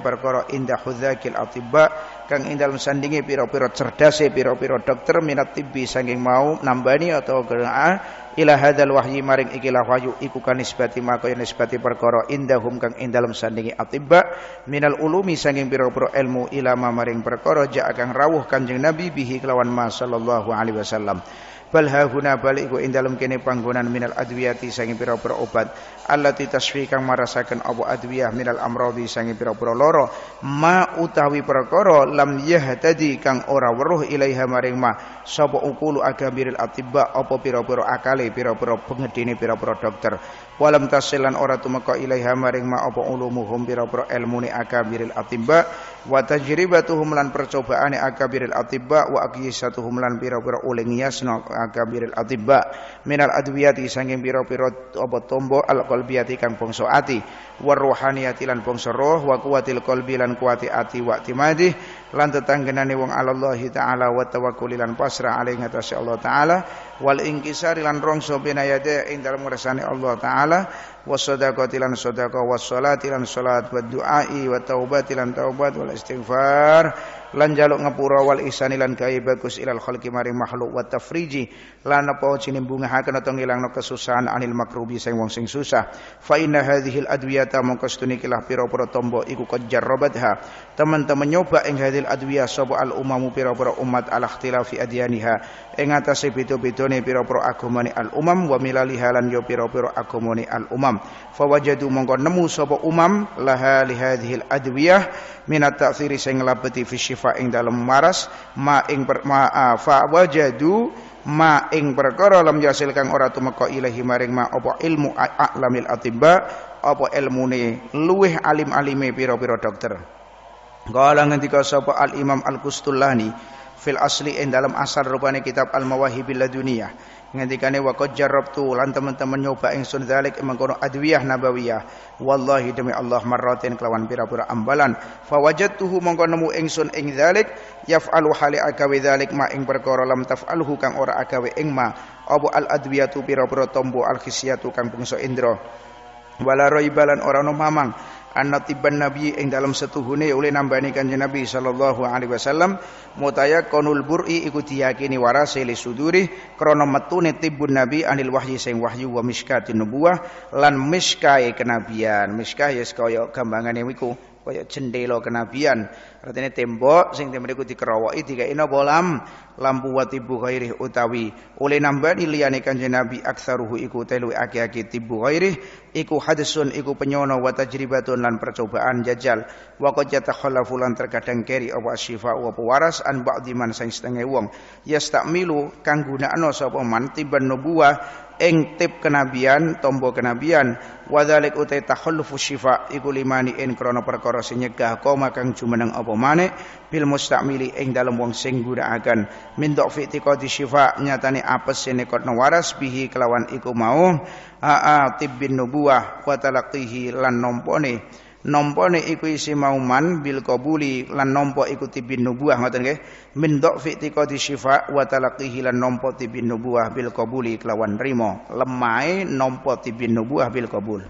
perkara indah hudzakil atibba kang ing dalam piro-piro cerdas, cerdase piro dokter minat tibbi saking mau nambani atau geraa ila hadzal wahyi maring ikilah wahyu iku kanisbati maka ya nisbati perkara indahum kang ing dalam sandinge atibba minal ulumi saking piro-piro ilmu ila maring perkara ja kang rawuh kanjeng nabi bihi kelawan ma sallallahu alaihi wasallam bal hauna balik ku ing dalem kene panggonan minal adwiyati sange pira-pira obat allati tasfi kang marasaken apa adwiyah minal amradi sange pira-pira lara ma utawi perkara lam yahtadi kang ora weruh ilaiha maring ma sapa ukulu agambil atibba apa pira-pira akale pira-pira pengedine pira-pira dokter walam tasilan ora tumeka ilaiha maring ma apa ulumuhum pira-pira ilmune akabiril atibba wa tajribatuhum lan percobaane akabiril atibba wa aqyisatuhum lan pira-pira uling yasna akabiril atibba minal adwiyati sanging pira-pira apa tombo al qalbiyati kang bangsa ati war ruhaniyati lan bangsa roh wa kuwatil qalbi lan kuwati ati wa timadih lan tetanggenane wong Allah taala wa tawakkuli lan pasrah alaihi ngatasi Allah taala wal inkisari lan rongso binayade ing dalam ngrasani Allah taala wasadaqati lan sedekah wassalati lan salat wa duai wa taubati lan taubat wal istighfar lan jaluk ngapura wal ihsani lan gawe bagus ilal khalqi maring makhluk wa tafriji lan apa cinembungahaken utawa ngilangno kesusahan anil makrubi sing wong sing susah fa inna hadhil adwiyata mongko setune kilah pira-pira tombo iku kajarrabatha teman-teman nyoba ing hadhil adwiyah sapa al umamu pira-pira umat al ikhtilafi adyaniha ing atase beda-bedane pira-pira agamane al umam wa milaliha lan yo ya pira-pira agamane al umam fa wajadu mongko nemu sapa umam laha li hadhil adwiyah minat ta'thiri sing labeti fi fa ing dalem maras ma ing ma fa wajadu ma ing perkara lam yasil kang ora tumeka ilahi maring ma apa ilmu a'lamil atibba apa ilmune luweh alim-alime pira-pira dokter Kala ngendika sapa Al Imam Al Kustullani fil asli ing dalam asal rupane kitab al mawahibil dunia. ngendikane wa qad jarrabtu lan teman-teman nyoba ingsun zalik mengkono adwiyah nabawiyah wallahi demi Allah marratin kelawan pira-pira ambalan fawajadtuhu mongko nemu ingsun ing zalik yaf'alu hali agawe zalik ma ing perkara lam taf'alhu kang ora agawe ing ma apa al adwiyatu pira-pira tombo al khisiyatu kang bangsa indra wala raibalan ora ono mamang anna nabi ing dalam setuhune oleh nambani kanjeng nabi sallallahu alaihi wasallam mutayaqanul bur'i iku diyakini warase li suduri krana metune tibun nabi anil wahyi sing wahyu wa miskatun nubuwah lan miskae kenabian miskah yes ya kaya gambangane wiku kaya jendela kenabian artinya tembok sing temeriku dikerowoki dikeki napa lam lampu watibu ghairi utawi oleh nambani liyane kanjeng Nabi aksaruhu iku telu aki-aki tibu ghairi iku hadisun iku penyono wa tajribatun lan percobaan jajal wa qad yatakhallafu lan terkadang keri apa syifa wa pewaras an ba'di man sing setengah wong yastakmilu kang gunakno sapa man tiban nubuwah ing tip kenabian tombo kenabian wadzalik utai takhallufu syifa iku limani in krana perkara sing nyegah koma kang jumeneng apa maneh bil mustamili ing dalem wong sing gunakaken min dhafi tiqati syifa nyatane apes sing nekotno waras bihi kelawan iku mau aa tibbin nubuwah wa talaqihi lan nompone nampa nek iku isi mauman bil qabuli lan nampa ikuti bin nubuah ngoten nggih min dhafi tiqati syifa wa talaqihi lan nampa tibin nubuah bil qabuli kelawan rima lemahe nampa tibin nubuah bil qabul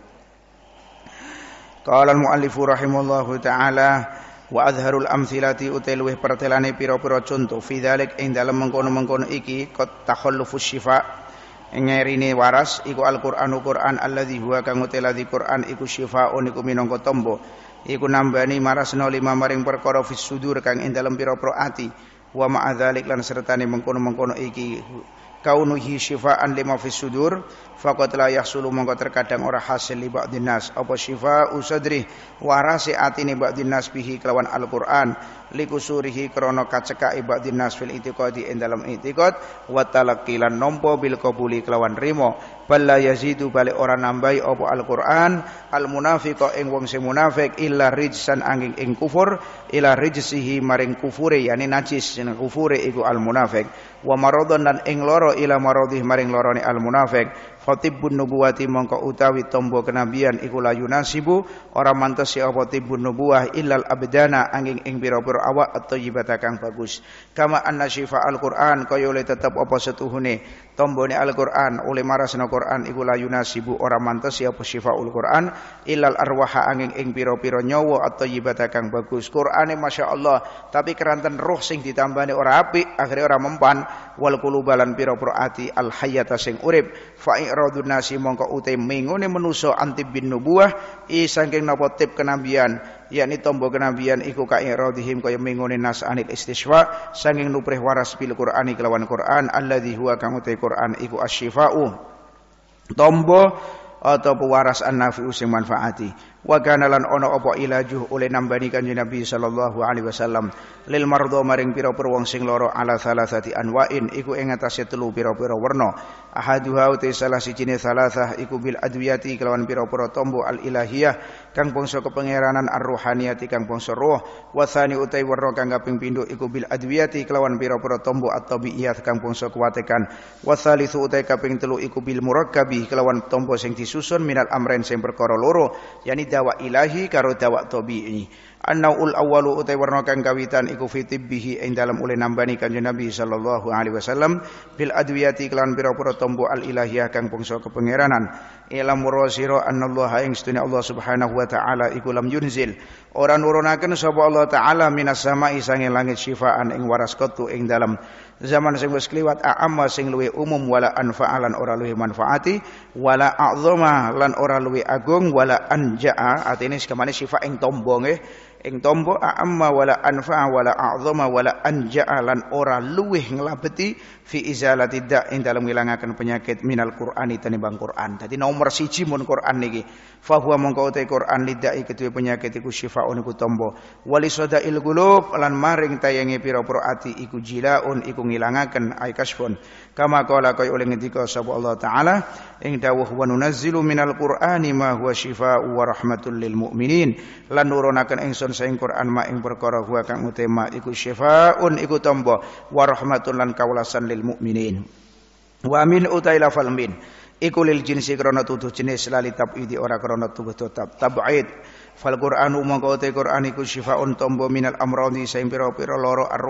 qala al muallifu rahimallahu taala wa azharul amthilati utailuh pertelane pira-pira conto fi dalik ing dalem mengkono-mengkono iki qad takhallufu syifa ngerine waras iku Al-Qur'anu Qur'an allazi huwa kang utela di Qur'an iku syifaun iku minangka tamba iku nambani marasno lima maring perkara fis sudur kang ing dalem pira-pira ati wa ma'adzalik lan sertane mengkono-mengkono iki kaunuhi syifaan lima fis sudur faqad la yahsulu mongko terkadang ora hasil li ba'dinnas apa syifa usadri warasi atine ba'dinnas bihi kelawan Al-Qur'an likusurihi krana kacekak ibadin nasfil itiqadi ing dalam itiqad watalakilan talaqqilan nampa bil qabuli kelawan rimo. bal la yazidu bali ora nambahi apa alquran al munafiqa ing wong sing munafik illa rijsan angin ing kufur illa rijsihi maring kufure yani najis jeneng kufure iku al munafik wa dan ing loro ila maradhi maring loroni al munafik khatibun nubuwati mongko utawi tombo kenabian iku la yunasibu ora mantes ya apa tibun nubuwah illal abdana angin ing pira-pira awak atau kang bagus kama anna syifa al-Qur'an kaya oleh tetep apa setuhune tombone Al-Qur'an oleh marasna Qur'an iku la yunasibu ora mantes ya Al Qur'an ilal arwah angin ing pira-pira nyawa atau ibadah kang bagus Qur'ane Allah tapi keranten roh sing ditambani ora apik akhirnya ora mempan wal lubalan pira-pira ati al hayata sing urip fa iradun nasi mongko utai mengune menuso anti bin nubuah i napa tip kenabian yakni tombo kenabian iku ka iradihim kaya mengone nas anil istiswa sanging nuprih waras bil Qur'ani kelawan Qur'an alladzi huwa kang utai Qur'an iku asyifa'u tombo atau pewaras an-nafi'u sing manfaati wa kana lan ana apa ilajuh oleh nambani kanjeng Nabi sallallahu alaihi wasallam lil mardha maring pira-pira wong sing lara ala salasati anwa'in iku ing atase telu pira-pira werna ahaduha utai salah sijine salasah iku bil adwiyati kelawan pira-pira tombo al ilahiyah kang bangsa kepengeranan ar ruhaniyati kang bangsa roh wasani utai werro kang pindu pindho iku bil adwiyati kelawan pira-pira tombo at tabiiyat kang bangsa wasali su utai kaping telu iku bil murakkabi kelawan tombo sing disusun minal amren sing perkara loro yani dawa ilahi karo dawa tabi'i Annaul awwalu utai warna kang kawitan iku bihi ing dalam oleh nambani kanjeng Nabi sallallahu alaihi wasallam bil adwiyati kelan pira-pira tombo al ilahiyah kang bangsa kepengeranan. Ilam murasira annallaha ing sedune Allah Subhanahu wa taala iku lam yunzil. Ora nurunaken sapa Allah taala minas sama'i sange langit syifaan ing waras kotu ing dalam zaman sing wis kliwat amma sing luwe umum wala anfa'alan ora luwe manfaati wala a'zama lan ora luwe agung wala anja'a atine sekamane sifat ing tombo nggih ing tombo amma, wala anfa'a wala a'zama wala anja'a lan ora luweh nglabeti fi izalati da'in dalam ngilangaken penyakit minal Qur'ani tanimbang Qur'an. Dadi nomor siji mun Qur'an niki. Fa huwa mongko te Qur'an lidai kedue penyakit iku syifaun iku tombo. Wali sodail qulub lan maring tayangi pira-pira ati iku jilaun iku ngilangaken aikasfun. Kama qala kaya oleh ngendika sapa Allah taala ing dawuh wa nunazzilu minal Qur'ani ma huwa syifaa'u wa rahmatul lil mu'minin. Lan nurunaken ingsun saing Qur'an ma ing perkara huwa kang utema iku syifaun iku tombo wa rahmatul lan kawulasan lil mu'minin wa min utaila fal min iku lil jinsi krana tuduh jenis lali tabidi ora krana tuduh tabaid Fal Qur'anu mongko te Qur'an iku syifaun tombo minal amradi sing pira-pira loro ar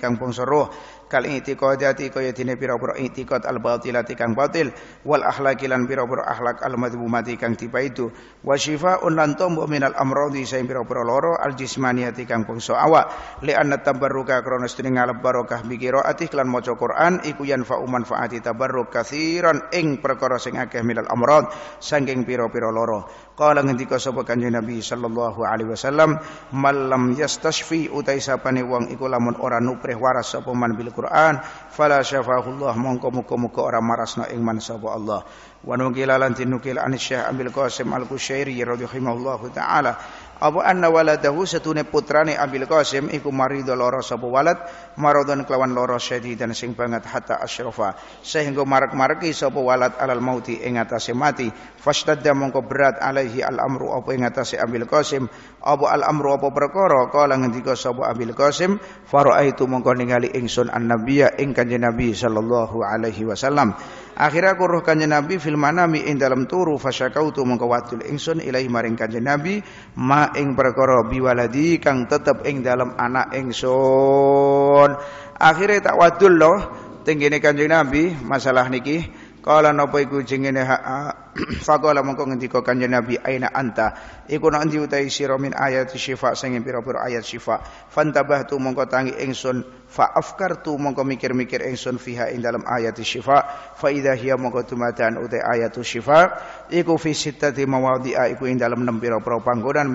kang bangsa roh kal itiqadati kaya dene pira-pira itiqad al-batilati kang batil wal akhlaqi lan pira-pira akhlak al-madhumati kang dipaidu wa syifaun lan tombo minal amradi sing pira-pira loro al-jismaniyati kang bangsa awak li anna tabarruka krana sedene ngalep barokah biqiraati lan maca Qur'an iku fa manfaati tabarruk katsiran ing perkara sing akeh minal amrad saking pira-pira loro qala ngendika sapa kanjeng Nabi Nabi sallallahu alaihi wasallam malam yastashfi utai sapane wong iku lamun ora nuprih waras sapa man bil Quran fala syafahullah mongko muga-muga ora marasna ing man sapa Allah wa nukila lan tinukil an Syekh Abil Qasim Al-Qusyairi radhiyallahu taala apa anna waladahu setune putrane Abil Qasim iku marido lara sapa walad maradon kelawan lara dan sing banget hatta asyrafa sehingga marek-mareki sapa walad alal mauti ing atase mati fastadda mongko berat alaihi al amru apa ing atase Abil Qasim apa al amru apa perkara kala ngendika sapa Abil Qasim faraaitu mongko ningali ingsun an ing kanjeng Nabi sallallahu alaihi wasallam Akhirnya aku roh kanjeng Nabi fil manami ing dalam turu fasyakautu mengko mengkawatul ingsun ilahi maring kanjeng Nabi ma ing perkara biwaladi kang tetep ing dalam anak ingsun. Akhirnya tak wadul loh tenggene kanjeng Nabi masalah niki Kala napa iku jengene hak fakala mongko ngendika kanjeng Nabi aina anta iku nek ndi utahi sira min ayat syifa sing pira-pira ayat syifa fantabahtu mongko tangi ingsun fa afkartu mongko mikir-mikir ingsun fiha ing dalam ayat syifa fa idza hiya mongko tumadan uta ayat syifa iku fi sittati mawadhi'a iku ing dalam nem pira-pira panggonan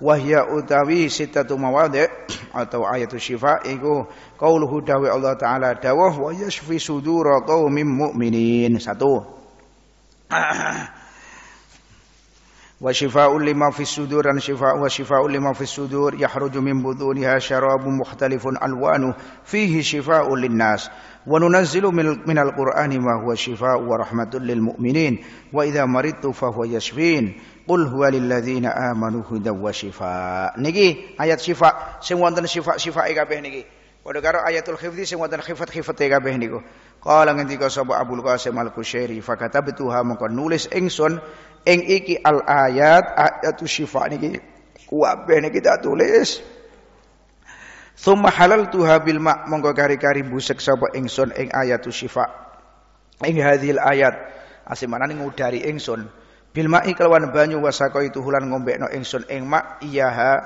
wahya utawi sitatu mawadhi atau ayat syifa iku qauluhu dawi Allah taala dawah wa yashfi sudura qaumin mu'minin satu wa syifaa'un lima sudur dan syifa' wa ulima lima fis sudur yahruju min buduniha syarabun mukhtalifun alwanu fihi syifaa'un linnas wa nunazzilu minal qur'ani ma huwa shifaa'u wa rahmatul lil mu'minin wa idza maridtu fa huwa yashfin qul huwa lil ladzina amanu hudaw wa shifa' niki ayat shifa sing wonten shifa-shifae kabeh niki padha karo ayatul khifdzi sing wonten khifat-khifate kabeh niku Kala ngendika sapa Abdul Qasim Al-Qusyairi fakatabtuha mongko nulis ingsun ing iki al ayat ayatu syifa niki kuwabe niki tak tulis Tsumma halaltuha bil ma mongko kari-kari busek sapa ingsun ing ayatu syifa. Ing hadhil ayat asimanane ngudari ingsun bil ma'i kelawan banyu wasako itu hulan ngombekno ingsun ing mak iyaha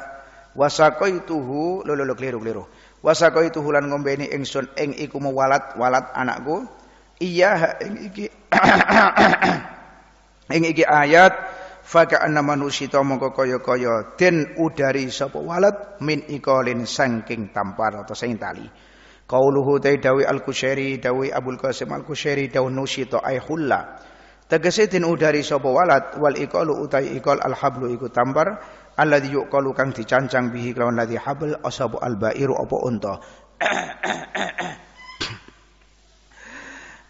wasako ituhu lho lho keliru keliru. Wasako itu hulan ngombeni ingsun ing iku walat walat anakku iyaha ing iki ing iki ayat Faka'anna manusita mongko kaya-kaya den udari sapa walat, min ikolin sangking tampar atau sing tali. Kauluhu ta dawi al-Kusyairi dawi Abul Qasim al-Kusyairi dawi nusita ay hulla. Tegese den udari sapa walat wal ikolu utai ikol al-hablu iku tampar alladzi yuqalu kang dicancang bihi kelawan ladzi habl asabu al-ba'iru apa unta.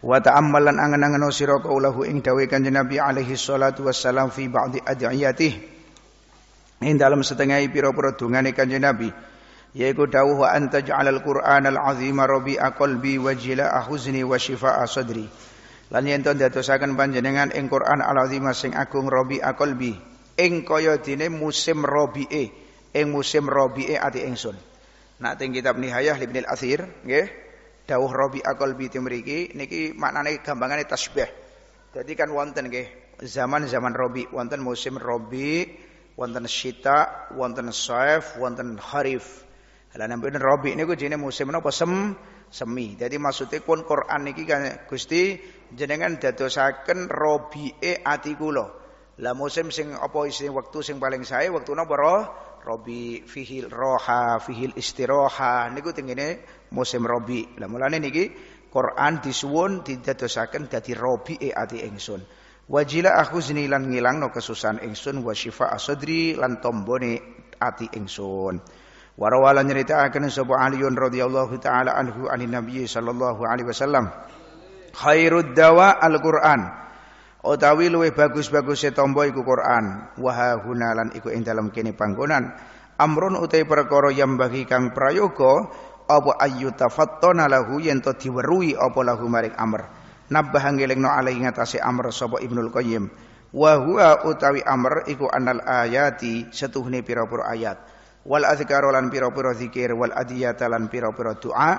Wa ta'ammalan angan-angan sira qaulahu ing dawuh Kanjeng Nabi alaihi salatu wassalam fi ba'di ad'iyatih. Ing dalam setengah pira-pira dongane Kanjeng Nabi yaiku dawuh wa anta ja'alal Qur'anal azima rabi'a qalbi wa jila'a huzni wa shifa'a sadri. Lan yen dadosaken panjenengan ing Qur'an al-azima sing agung rabi'a qalbi ing kaya dene musim rabi'e ing musim rabi'e ati ingsun. Nak teng kitab Nihayah Ibnu Al-Athir nggih dawuh akal qalbi timriki niki maknane gampangane tasbih. Jadi kan wonten nggih zaman-zaman Robi, wonten musim Robi, wonten Syita, wonten Saif, wonten Harif. Lah nampun Robi niku jenenge musim napa sem semi. Jadi maksudnya pun Quran niki kan Gusti jenengan dadosaken Robi'e ati kula. Lah musim sing apa isi waktu sing paling sae waktu roh Robi fihil roha fihil istiroha niku tengene musim Robi. Lah mulane niki Quran disuwun didadosaken dadi Robi'e ati ingsun. Wajila aku ngilang ngilangno kesusahan ingsun wa syifa asodri lan tombone ati ingsun. Warawala nyeritakan sapa Aliun radhiyallahu taala anhu anin Nabi sallallahu alaihi wasallam. Khairud dawa Al-Qur'an. utawi luwih bagus-baguse tombo iku Quran waha hunalan iku ing dalam kini panggonan amrun utai perkoro yang bagi kang prayogo apa ayyutafattana lahu yen to diweruhi apa lahu maring amr nabah ngelingno alai ngatasé amr sapa Ibnul Qayyim wa huwa utawi amr iku anal ayati setuhne pira-pira ayat wal azkar lan pira-pira zikir wal adiyata lan pira-pira doa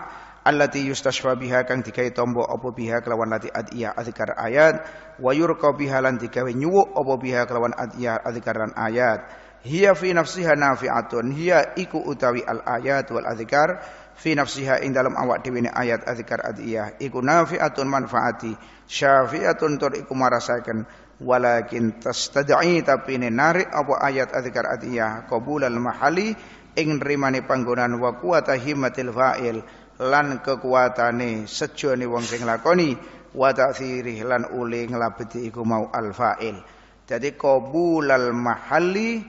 allati yustasfa biha kang digawe tombo apa biha kelawan lati adiyah azkar ayat wa yurqa biha lan digawe nyuwuk apa biha kelawan adiya azkar lan ayat hiya fi nafsiha nafi'atun hiya iku utawi al ayat wal azkar fi nafsiha ing dalam awak dhewe ne ayat azkar adiyah iku nafiatun manfaati syafiatun tur iku marasaken walakin tastad'i tapi ne narik apa ayat azkar adiyah qabulal mahali ing rimani panggonan wa quwata himmatil fa'il lan kekuatane sejane wong sing lakoni wa ta'thirih lan uli nglabeti iku mau al fa'il jadi qabulal mahali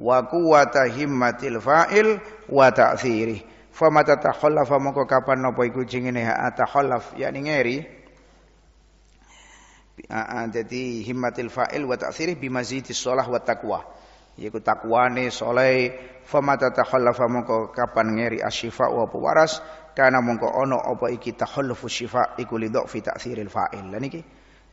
wa quwata himmatil fa'il wa ta'thirih Famata takhallafa mongko kapan napa iku jengene atakhallaf yakni ngeri. Jadi himmatil fa'il wa ta'sirih bimazidis shalah wa taqwa. Yaiku takwane saleh famata takhallafa mongko kapan ngeri asyifa wa waras karena mongko ono apa iki takhallufu syifa iku lidhafi ta'siril fa'il. Lan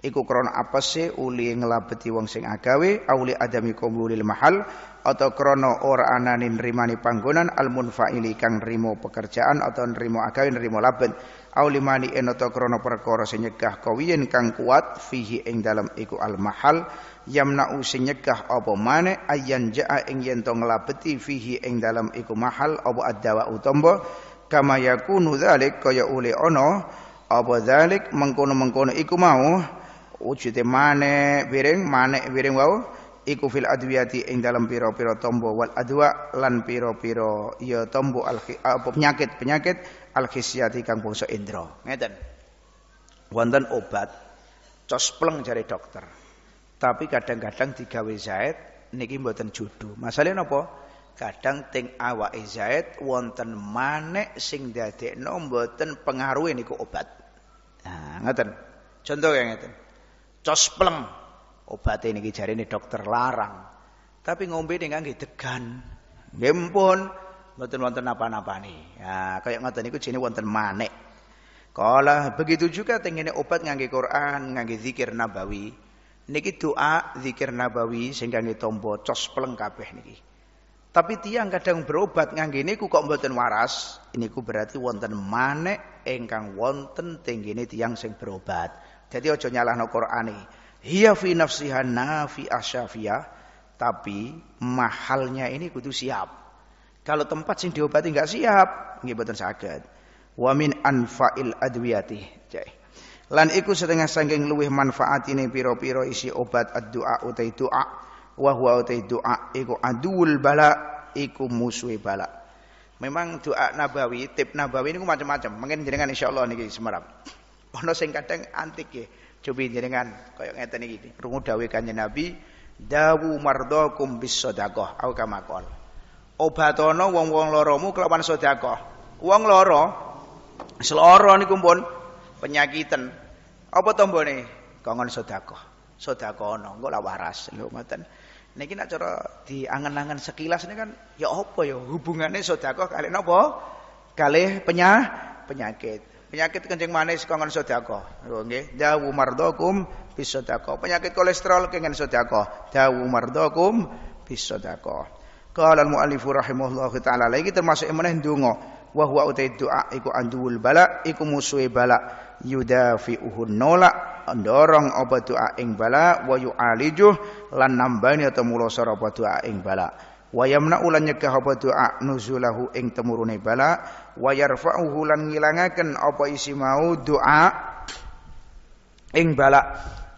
iku krana sih uli nglabeti wong sing agawe auli adami kumulil mahal atau krana ora anane nrimani panggonan al munfaili kang rimo pekerjaan atau nrimo agawe nrimo laben auli mani enoto atau krana perkara sing nyegah kawiyen kang kuat fihi ing dalam iku al mahal yamna'u sing nyegah apa mane ayan ja'a ing yen to nglabeti fihi ing dalam iku mahal apa adawa utombo kama yakunu dzalik kaya uli ono, apa dzalik mengkono-mengkono iku mau wujude manek piring manek piring wau iku fil adwiati ing dalam pira-pira tombo wal adwa lan pira-pira ya tombo al penyakit-penyakit eh, al khisyati kang bangsa indra ngeten wonten obat cospleng jare dokter tapi kadang-kadang digawe zait niki mboten judu masalahe napa kadang ting awake zait wonten manek sing dadekno mboten pengaruhe niku obat nah ngeten contoh yang ngeten cosplem. Obat ini jari ini dokter larang. Tapi ngombe ini kan degan. Gimpun. Wonten-wonten apa-apa nih. Ya, kayak ngoten niku jadi wonten manek. kalau begitu juga tengene obat ngangge Quran, ngangge zikir nabawi. Niki doa zikir nabawi sehingga kangge tombo cos pelengkapeh niki. Tapi tiang kadang berobat ngangge niku kok mboten waras, ini niku berarti wonten manek ingkang wonten tenggene tiang sing berobat. Jadi ojo nyalahno Qur'ane. Hiya fi nafsiha nafi asyafiyah, tapi mahalnya ini kudu siap. Kalau tempat sing diobati nggak siap, nggih mboten saged. Wa min anfa'il adwiyati. Lan iku setengah saking luwih manfaat ini piro-piro isi obat ad-du'a utai du'a wa huwa utai du'a iku adul bala iku musuhi bala. Memang doa nabawi, tip nabawi ini macam-macam. Mungkin jenengan insyaallah niki semerap. Ono sing kadang antik ya. Coba jenengan kaya ngeten iki. Rungu dawuh Nabi, dawu mardokum bis sedekah au kamakol Obatono wong-wong loromu kelawan sedekah. Wong loro seloro niku pun penyakitan. Apa tombone? Kongon sedekah. Sedekah ono lah waras lho ngoten. Niki nak cara diangen-angen sekilas ini kan ya apa ya hubungannya sedekah kali nopo Kali penyah penyakit. Penyakit kencing manis kangen sodako, Lho nggih, dawu mardakum bis sedekah. Penyakit kolesterol kangen sodako, Dawu mardakum bis sedekah. Qala al-muallif rahimahullahu taala lagi termasuk meneh ndonga wa huwa utai doa iku andul bala iku musuhe bala yudafiuhu nolak ndorong obat doa ing bala wa yu'alijuh lan nambani atau mulosa apa doa ing bala wa yamna ulan nyegah apa doa nuzulahu ing temurune bala wa yarfa'uhu lan ngilangaken apa isi mau doa ing balak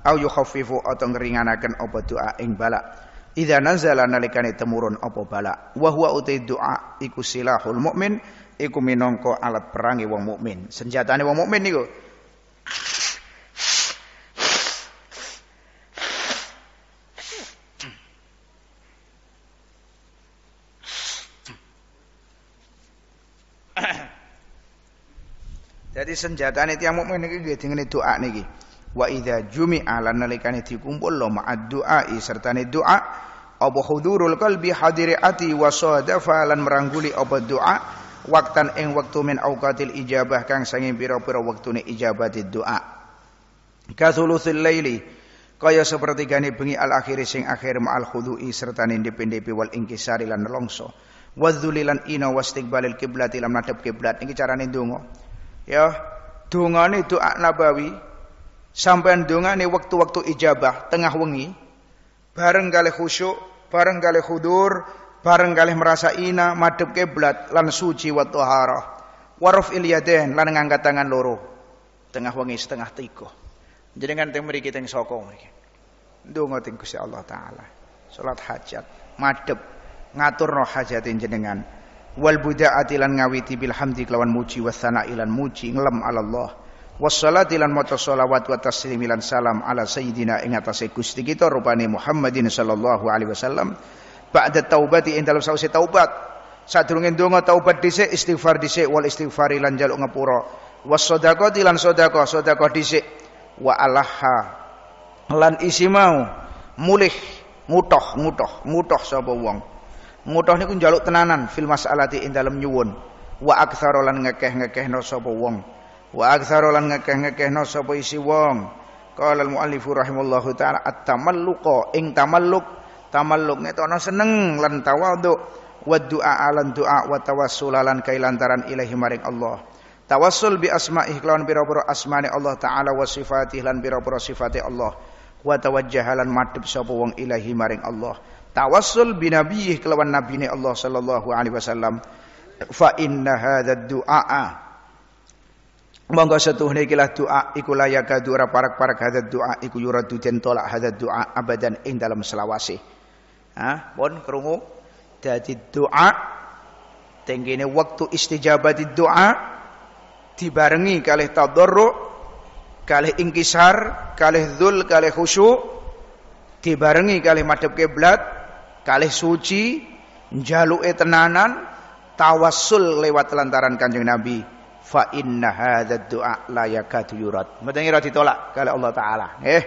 au yukhaffifu atau ngeringanake apa doa ing balak Idza nazala nalikane temurun apa balak wa huwa uti doa iku silahul mukmin iku minangka alat perangi wong mukmin senjatane wong mukmin niku Jadi senjatane tiyang mukmin iki nggih dingene doa niki. Wa idza jumi'a lan nalikane dikumpul lo ma'ad serta sertane doa apa hudurul qalbi hadiri ati wa sadafa lan merangguli apa doa waktan ing waktu min auqatil ijabah kang sanging pira-pira wektune ijabatid doa. Kathulutsil laili kaya seperti bengi al akhiri sing akhir ma'al khudu'i serta nindipi wal ingkisari lan longso wadzulilan ina wastiqbalil kiblat ilam nadab kiblat niki carane ndonga ya dungane doa nabawi sampean dungane waktu-waktu ijabah tengah wengi bareng kali khusyuk bareng kali hudur bareng kali merasa ina madep keblat lan suci wa taharah waruf ilyadain lan ngangkat tangan loro tengah wengi setengah tiga Jadi teng mriki teng saka mriki ndonga teng Gusti Allah taala salat hajat madep ngatur roh hajatin jenengan wal buda'ati lan ngawiti bil hamdi kelawan muji wasana ilan muji nglem ala Allah wassalati lan maca shalawat wa taslim lan salam ala sayyidina ing atase Gusti kita rupane Muhammadin sallallahu alaihi wasallam ba'da taubati ing dalem sause taubat sadurunge ndonga taubat dhisik istighfar dhisik wal istighfari lan jaluk ngepura was sadaqati lan sedekah sedekah dhisik wa alaha lan isi mau mulih ngutoh ngutoh ngutoh sapa wong Ngutoh niku njaluk tenanan fil mas'alati ing dalem nyuwun. Wa aktsara lan ngekeh-ngekehno sapa wong. Wa aktsara lan ngekeh-ngekehno sapa isi wong. Qala al-muallifu rahimallahu taala at-tamalluqa ing tamalluk tamalluk ngetono seneng lan tawadhu wa du'a alan du'a wa tawassul lan kailantaran ilahi maring Allah. Tawassul bi asma'ih lawan pira-pira asmane Allah taala wa sifatih lan pira-pira sifate Allah. Wa tawajjahalan madhep sapa wong ilahi maring Allah tawassul bi nabiyih kelawan nabine Allah sallallahu alaihi wasallam fa inna hadzal du'a monggo setuhne ikilah doa iku layaka dura parak-parak hadzal doa iku yuradu den tolak hadzal doa abadan ing dalam selawase ha pun krungu dadi doa tengkene waktu istijabati doa dibarengi kalih tadarru kalih ingkisar, kalih dzul, kalih khusyuk dibarengi kalih madhep kiblat kalih suci njaluke tenanan tawasul lewat lantaran Kanjeng Nabi fa inna hadzal du'a la yakadu yurad mboten kira ditolak kalih Allah taala eh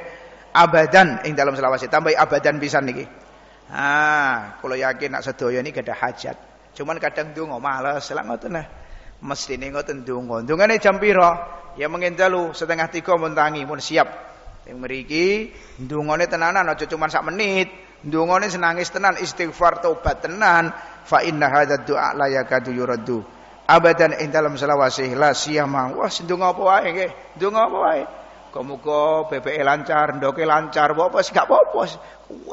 abadan ing dalam selawase tambah abadan pisan niki ah kalau yakin nak sedaya ini gak ada hajat cuman kadang ndonga males lah ngoten nah mesti ning ngoten ndonga ndongane jam pira ya mengendalu setengah tiga mun tangi mun siap yang meriki ndungone tenanan aja cuman sak menit Dungane senangis tenan, istighfar taubat tenan, fa inna hadza du'a la yakadu yuraddu. Abadan ing dalam selawase la siyama. Wah, ndonga apa wae nggih? Ndonga apa wae? Muga-muga lancar, ndoke lancar, apa sih gak apa-apa.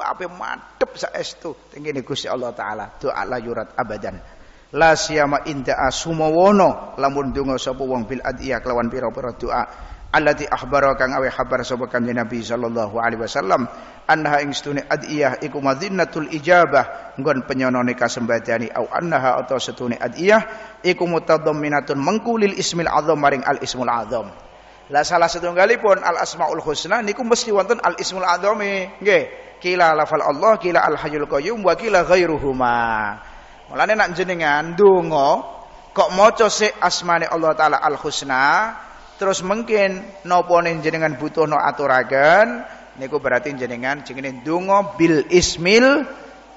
Ape madhep saestu. Tengene Gusti Allah taala, doa la yurad abadan. La siyama inda asumawono lamun donga sapa wong bil adiya kelawan pira-pira doa allati akhbara kang awe khabar sapa kanjeng Nabi sallallahu alaihi wasallam annaha ing setune adiyah iku Madinatul ijabah nggon penyonone kasembadani au annaha atau setune adiyah iku mutadamminatun mengkulil ismil azam maring al ismul azam lah salah setunggalipun al asmaul husna niku mesti wonten al ismul azami nggih kila lafal Allah kila al hayyul qayyum wa kila ghairuhuma mulane nak jenengan donga kok maca sik asmane Allah taala al husna terus mungkin napa jenengan no aturagan, niku berarti jenengan jenenge dungo bil ismil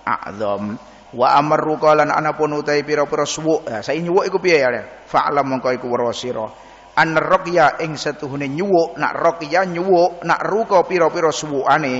a'zam wa amar rukalan anapun utai piro pira suwuk nah, saya nyuwuk iku piye ya fa'lam mongko iku werosira an raqya ing setuhune nyuwuk nak rokya nyuwuk nak piro pira ani, suwukane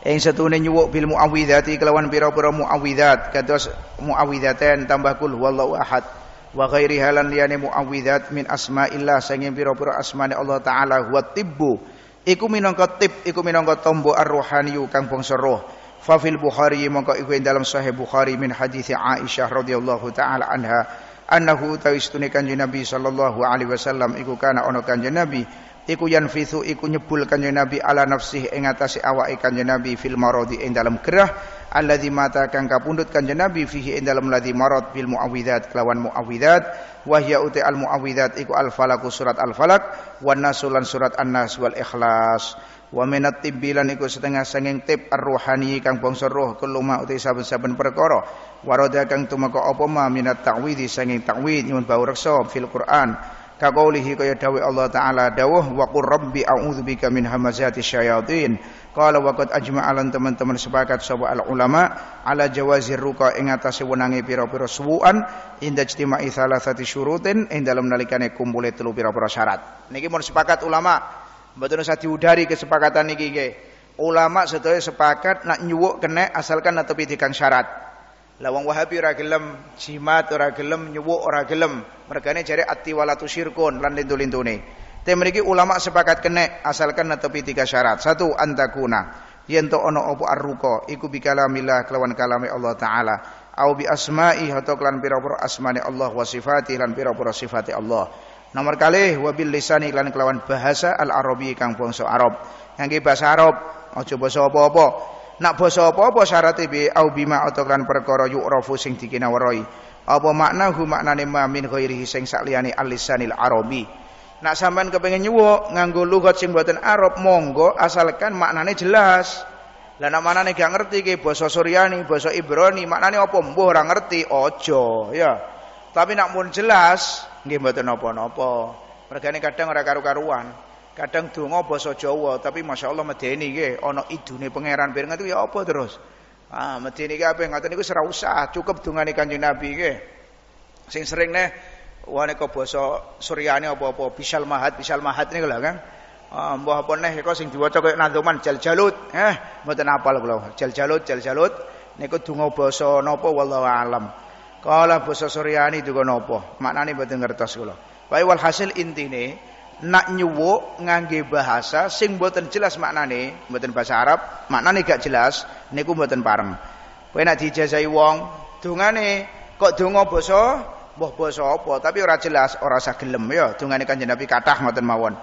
ing setune nyuwuk bil muawwidzati kelawan piro pira muawwidzat kados muawwidzaten tambah kul huwallahu ahad wa ghairi halan liyane muawwidzat min asma'illah sanging pira-pira asmane Allah taala wa tibbu iku minangka tib iku minangka tombo ar-ruhaniyu kang bangsa roh fa fil bukhari mongko iku ing dalam sahih bukhari min hadis Aisyah radhiyallahu taala anha annahu tawistune kanjeng Nabi sallallahu alaihi wasallam iku kana ana kanjeng Nabi iku yanfithu iku nyebul kanjeng Nabi ala nafsih ing atase awake kanjeng Nabi fil maradi ing dalam gerah alladzi mata kang kapundhut kanjeng Nabi fihi ing dalam ladzi marad bil muawwidzat kelawan muawwidzat wa hiya uti al muawwidzat iku al falaku surat al falak wan nasulan surat an-nas wal ikhlas wa minat tibbilan iku setengah sanging tip ar-ruhani kang bangsa roh keluma uti saben-saben perkara waroda kang tumeka apa ma minat ta'widi sanging ta'wid nyuwun bau reksa fil Qur'an kaqaulihi kaya dawai Allah taala dawuh wa qur rabbi a'udzubika min hamazati syayatin qala wa ajma'alan teman-teman sepakat sapa al ulama ala jawazir ruqa ingatasi atase wenange pira-pira suwuan inda ijtima'i thalathati syurutin ing dalem nalikane kumpule telu pira-pira syarat niki mun sepakat ulama mboten usah diudari kesepakatan niki ulama sedaya sepakat nak nyuwuk kena asalkan netepi tigang syarat Lawang Wahabi ora gelem, jimat ora gelem, nyuwuk ora gelem. Mergane jare ati walatu syirkun lan lintu-lintune. Te mriki ulama sepakat kene asalkan tetapi tiga syarat. Satu antakuna yen to ono apa arruqa iku bikalamillah kelawan kalame Allah taala au bi asma'i atau kelan pira-pira asmane Allah wa sifati lan pira-pira Allah. Nomor kali wabil lisani lan kelawan bahasa al-arabi kang bangsa Arab. Yang bahasa Arab aja basa apa-apa. Nak basa apa-apa syarate bi au bima utawa perkara yu'rafu sing dikinawerai. Apa maknahu maknane ma min ghairihi sing sakliyane alisanil arabi. Nak sampean kepengin nyuwuk nganggo lugat sing boten Arab monggo asalkan maknane jelas. Lah nak manane gak ngerti ki basa Suryani, basa Ibrani, maknane apa mbuh ora ngerti ojo ya. Tapi nak mun jelas nggih mboten napa-napa. Mergane kadang ora karu-karuan. Kadang donga basa Jawa tapi Masya Allah medeni nggih ana nih pangeran ben ngatu ya apa terus. Ah medeni ki apa ngaten niku ora usah, cukup nih Kanjeng Nabi nggih. Sing sering nih wane kok basa Suryani apa-apa bisal mahat bisal mahat nih lho kan. Ah mbah apa neh kok sing diwaca kaya nandoman jal jalut. Eh mboten apal kula. Jal jalut jal jalut niku donga basa napa wallahu alam. Kala basa Suryani donga napa? Maknane mboten ngertos kula. baik walhasil intine nak nyuwuk ngangge bahasa sing mboten jelas maknane, mboten bahasa Arab, maknane gak jelas niku mboten pareng. Kowe nek dijajahi wong, dongane kok donga basa mbah basa apa tapi ora jelas, ora usah gelem ya dongane Kanjeng Nabi kathah ngoten mawon.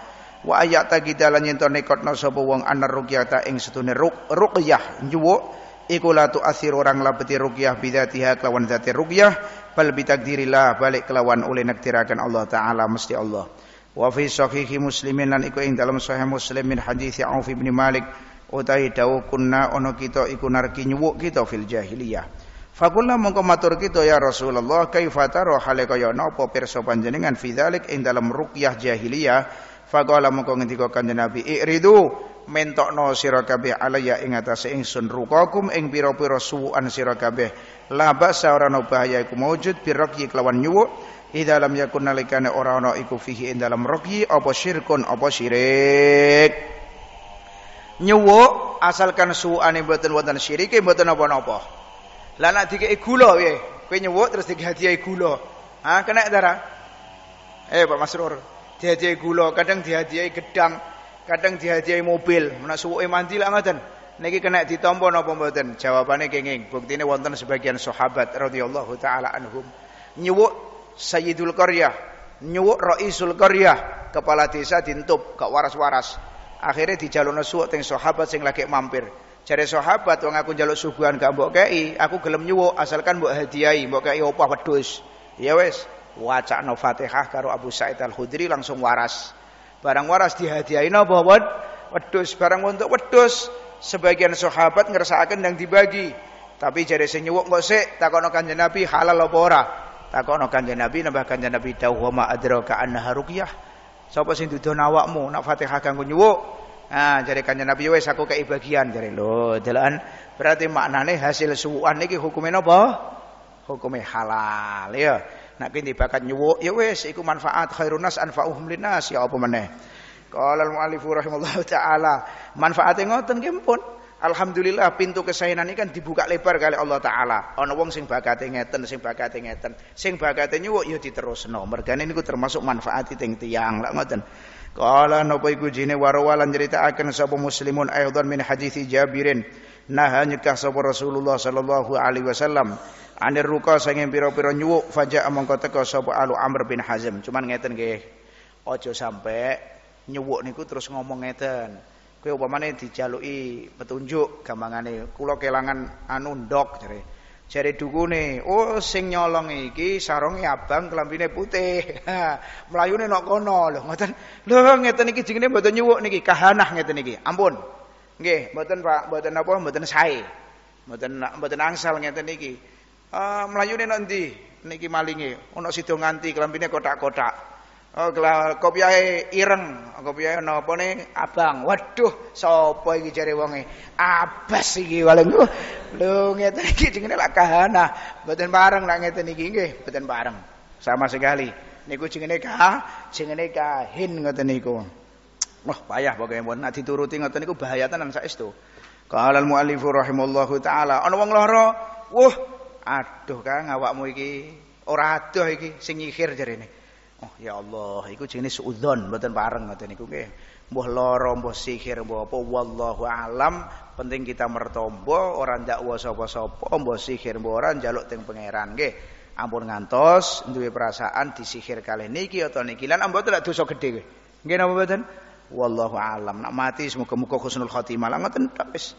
Wa ayat gidalan yen to nekotno sapa wong anar rugiata ing setune ruqyah nyuwuk iku la asir orang labeti rugiyah bidatiha kelawan zati rugiyah bal bitakdirillah balik kelawan oleh nakdirakan Allah taala mesti Allah wa fi sahihi muslimin lan iku ing dalam sahih muslim min hadis Auf bin Malik utawi dawuh kunna ono kita iku narki nyuwuk kita fil jahiliyah fakulna mongko matur kita ya Rasulullah kaifa taro hale kaya napa pirsa panjenengan fi dzalik ing dalam ruqyah jahiliyah faqala mongko ngendika kanjeng Nabi iridu mentokno sira kabeh alaya ing atase ingsun rukakum ing pira-pira suwukan sira kabeh la ba'sa ora bahaya iku maujud biraqi kelawan nyuwuk idza lam yakun nalikane ora ana iku fihi ing dalam rokyi apa syirkun apa syirik nyuwuk asalkan suane mboten wonten syirike mboten napa-napa lah nek dikeki gula piye kowe nyuwuk terus dikehadiahi gula ha kena darah eh Pak Masrur dihadiahi gula kadang dihadiahi gedang kadang dihadiahi mobil menak suwuke mandi lak ngoten niki kena ditampa napa mboten jawabane kenging buktine wonten sebagian sahabat radhiyallahu taala anhum nyuwuk sayyidul qaryah, nyuwuk raisul qaryah, kepala desa ditutup gak waras-waras. Akhirnya jalur suwuk teng sahabat sing lagi mampir. cari sahabat wong aku jaluk suguhan gak mbok kei, aku gelem nyuwuk asalkan mbok hadiahi, mbok kei opah wedhus. Ya wacak wacakno Fatihah karo Abu Sa'id Al-Khudri langsung waras. Barang waras dihadiahi napa wedus barang untuk wedus sebagian sahabat akan yang dibagi. Tapi jadi sing nggak kok sik takono Nabi halal apa ora? Takono Kanjeng Nabi nambah Kanjeng Nabi dawuh ma adraka annaha ruqyah. Sapa sing dudono awakmu nak Fatihah kanggo nyuwuk? Nah, jare Kanjeng Nabi wis aku kei bagian jadi Lho, jalan berarti maknane hasil suwuan iki hukume napa? Hukume halal ya. Nak kene bakat nyuwuk ya wes iku manfaat khairunas anfa'uhum ya apa meneh. Kalau al-mu'allif rahimallahu taala manfaatnya ngoten ki pun Alhamdulillah pintu kesaenan ini kan dibuka lebar kali Allah taala. Ana wong sing bakate ngeten, sing bakate ngeten, sing bakate nyuwuk ya diterusno. Mergane niku termasuk manfaat ting tiang lak ngoten. Qala nopo iku jine warawalan akan sapa muslimun aidan min hadisi Jabirin. Naha nyekah sapa Rasulullah sallallahu alaihi wasallam anir ruka sanging piro-piro nyuwuk faja mongko teka sapa Alu Amr bin Hazm. Cuman ngeten nggih. Ojo sampai nyuwuk niku terus ngomong ngeten. Kue umpamane dijaluki petunjuk gambangane kula kelangan anu ndok jare. Jare dukune, oh sing nyolong iki sarunge abang kelambine putih. Mlayune nok kono lho ngoten. Lho ngeten iki jenenge mboten nyuwuk niki kahanah ngeten iki. Ampun. Nggih, mboten Pak, mboten apa mboten sae. Mboten mboten angsal ngeten iki. Eh uh, mlayune nok ndi niki malinge? Ono sida nganti kelambine kotak-kotak. Oh, kopiahe ireng, kopiahe napa ne abang. Waduh, sapa iki jare wonge? Abas iki paling. Lho ngeten iki jenenge lak kahana. Mboten bareng lak ngeten iki nggih, mboten bareng. Sama sekali. Niku jenenge ka, jenenge kahin ngoten niku. Wah, payah pokoke mun nek dituruti ngoten niku bahaya tenan saestu. Qala al-muallifu rahimallahu taala, ana wong lara, wuh, aduh Kang awakmu iki ora adoh iki sing nyihir jarene. Oh ya Allah, iku jenis udon mboten pareng ngoten niku nggih. Mbuh lara, mbuh sihir, mbuh apa wallahu alam, penting kita mertombo, ora dakwa sapa-sapa, mbuh sihir orang ora njaluk teng pangeran nggih. Ampun ngantos duwe perasaan disihir kalih niki atau niki lan ambo telak dosa gedhe kowe. Nggih napa mboten? Wallahu alam. Nak mati semoga-moga husnul khotimah. Lah ngoten tak wis.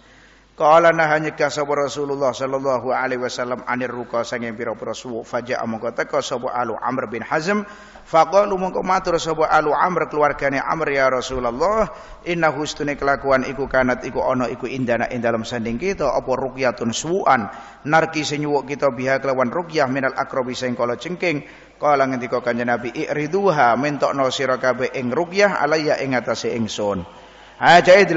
Kala nahanya ka sapa Rasulullah sallallahu alaihi wasallam anir ruka sange pira-pira suwuk faja mongko teka sapa Alu Amr bin Hazm faqalu mongko matur sapa Alu Amr keluargane Amr ya Rasulullah inna hustune kelakuan iku kanat iku ana iku indana ing dalam sanding kita apa ruqyatun suwuan narki sing nyuwuk kita biha kelawan ruqyah minal akrobi sing kala cengking kala ngendika kanjeng Nabi iriduha mentokno sira kabeh ing ruqyah alaiya ing atase ingsun ha jae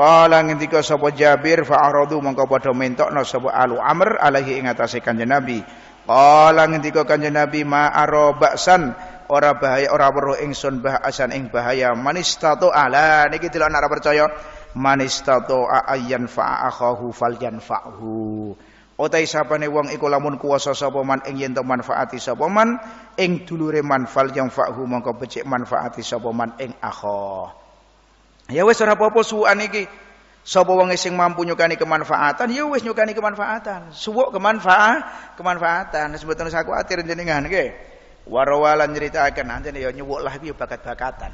Kala ngendika sapa Jabir fa aradu mongko padha mentokno sapa Alu Amr alaihi ing atase Kanjeng Nabi. Kala ngendika Kanjeng Nabi ma arabaksan ora bahaya ora weruh ingsun bahasan ing bahaya manistato ala niki delok nek percaya manistato ayyan fa akhahu falyanfahu. Otai sapane wong iku lamun kuasa sapa man ing yen manfaati sapa man ing dulure manfal yang fahu mongko becik manfaati sapa man ing aku Ya wis ora apa-apa suwan iki. Sapa wong sing mampu nyukani kemanfaatan, ya wis nyukani kemanfaatan. Suwuk kemanfaat, kemanfaatan. Sebetulnya saya kuatir jenengan nggih. Warawalan nyeritakan anjen ya nyuwuk lah bakat-bakatan.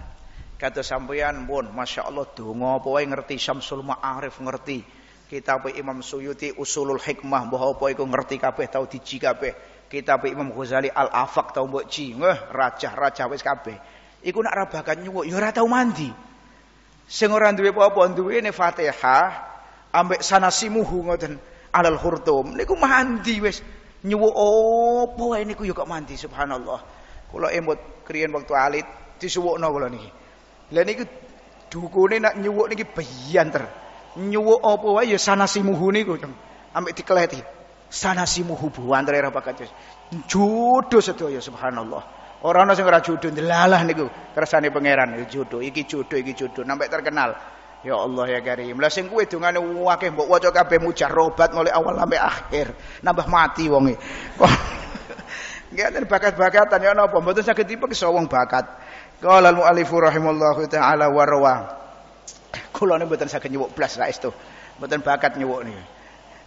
Kata sampeyan pun Masya Allah tuh ngopo, wae ngerti Syamsul Ma'arif ngerti. Kitab Imam Suyuti Usulul Hikmah bahwa apa iku ngerti kabeh tau diji kabeh. Kitab Imam Ghazali Al-Afaq tau mbok ji. raja-raja rajah wis kabeh. Iku nak rabakan nyuwuk ya ora tau mandi. Sing ora duwe apa-apa duwene Fatihah ambek sanasimuhu ngoten alal hurtum niku mandi wis nyuwuk apa wae niku ya kok mandi subhanallah kula emot kriyen wektu alit disuwukno kula niki lha niku dukune nak nyuwuk niki biyanter nyuwuk opo wae ya sanasimuhu niku ambek dikleti sanasimuhu buantre ra pakat jodho sedaya subhanallah Orang-orang orang sing ora judul delalah niku kersane pangeran judul iki judul iki judul sampai terkenal. Ya Allah ya Karim. Lah sing kuwe wakem, akeh mbok waca kabeh mujarobat mulai awal sampai akhir. Nambah mati wonge. ada bakat-bakatan ya napa mboten saged dipeksa wong bakat. Qala al-mu'allifu rahimallahu taala wa rawa. Kula niku mboten saged nyuwuk blas saestu. Mboten bakat nyuwuk niku.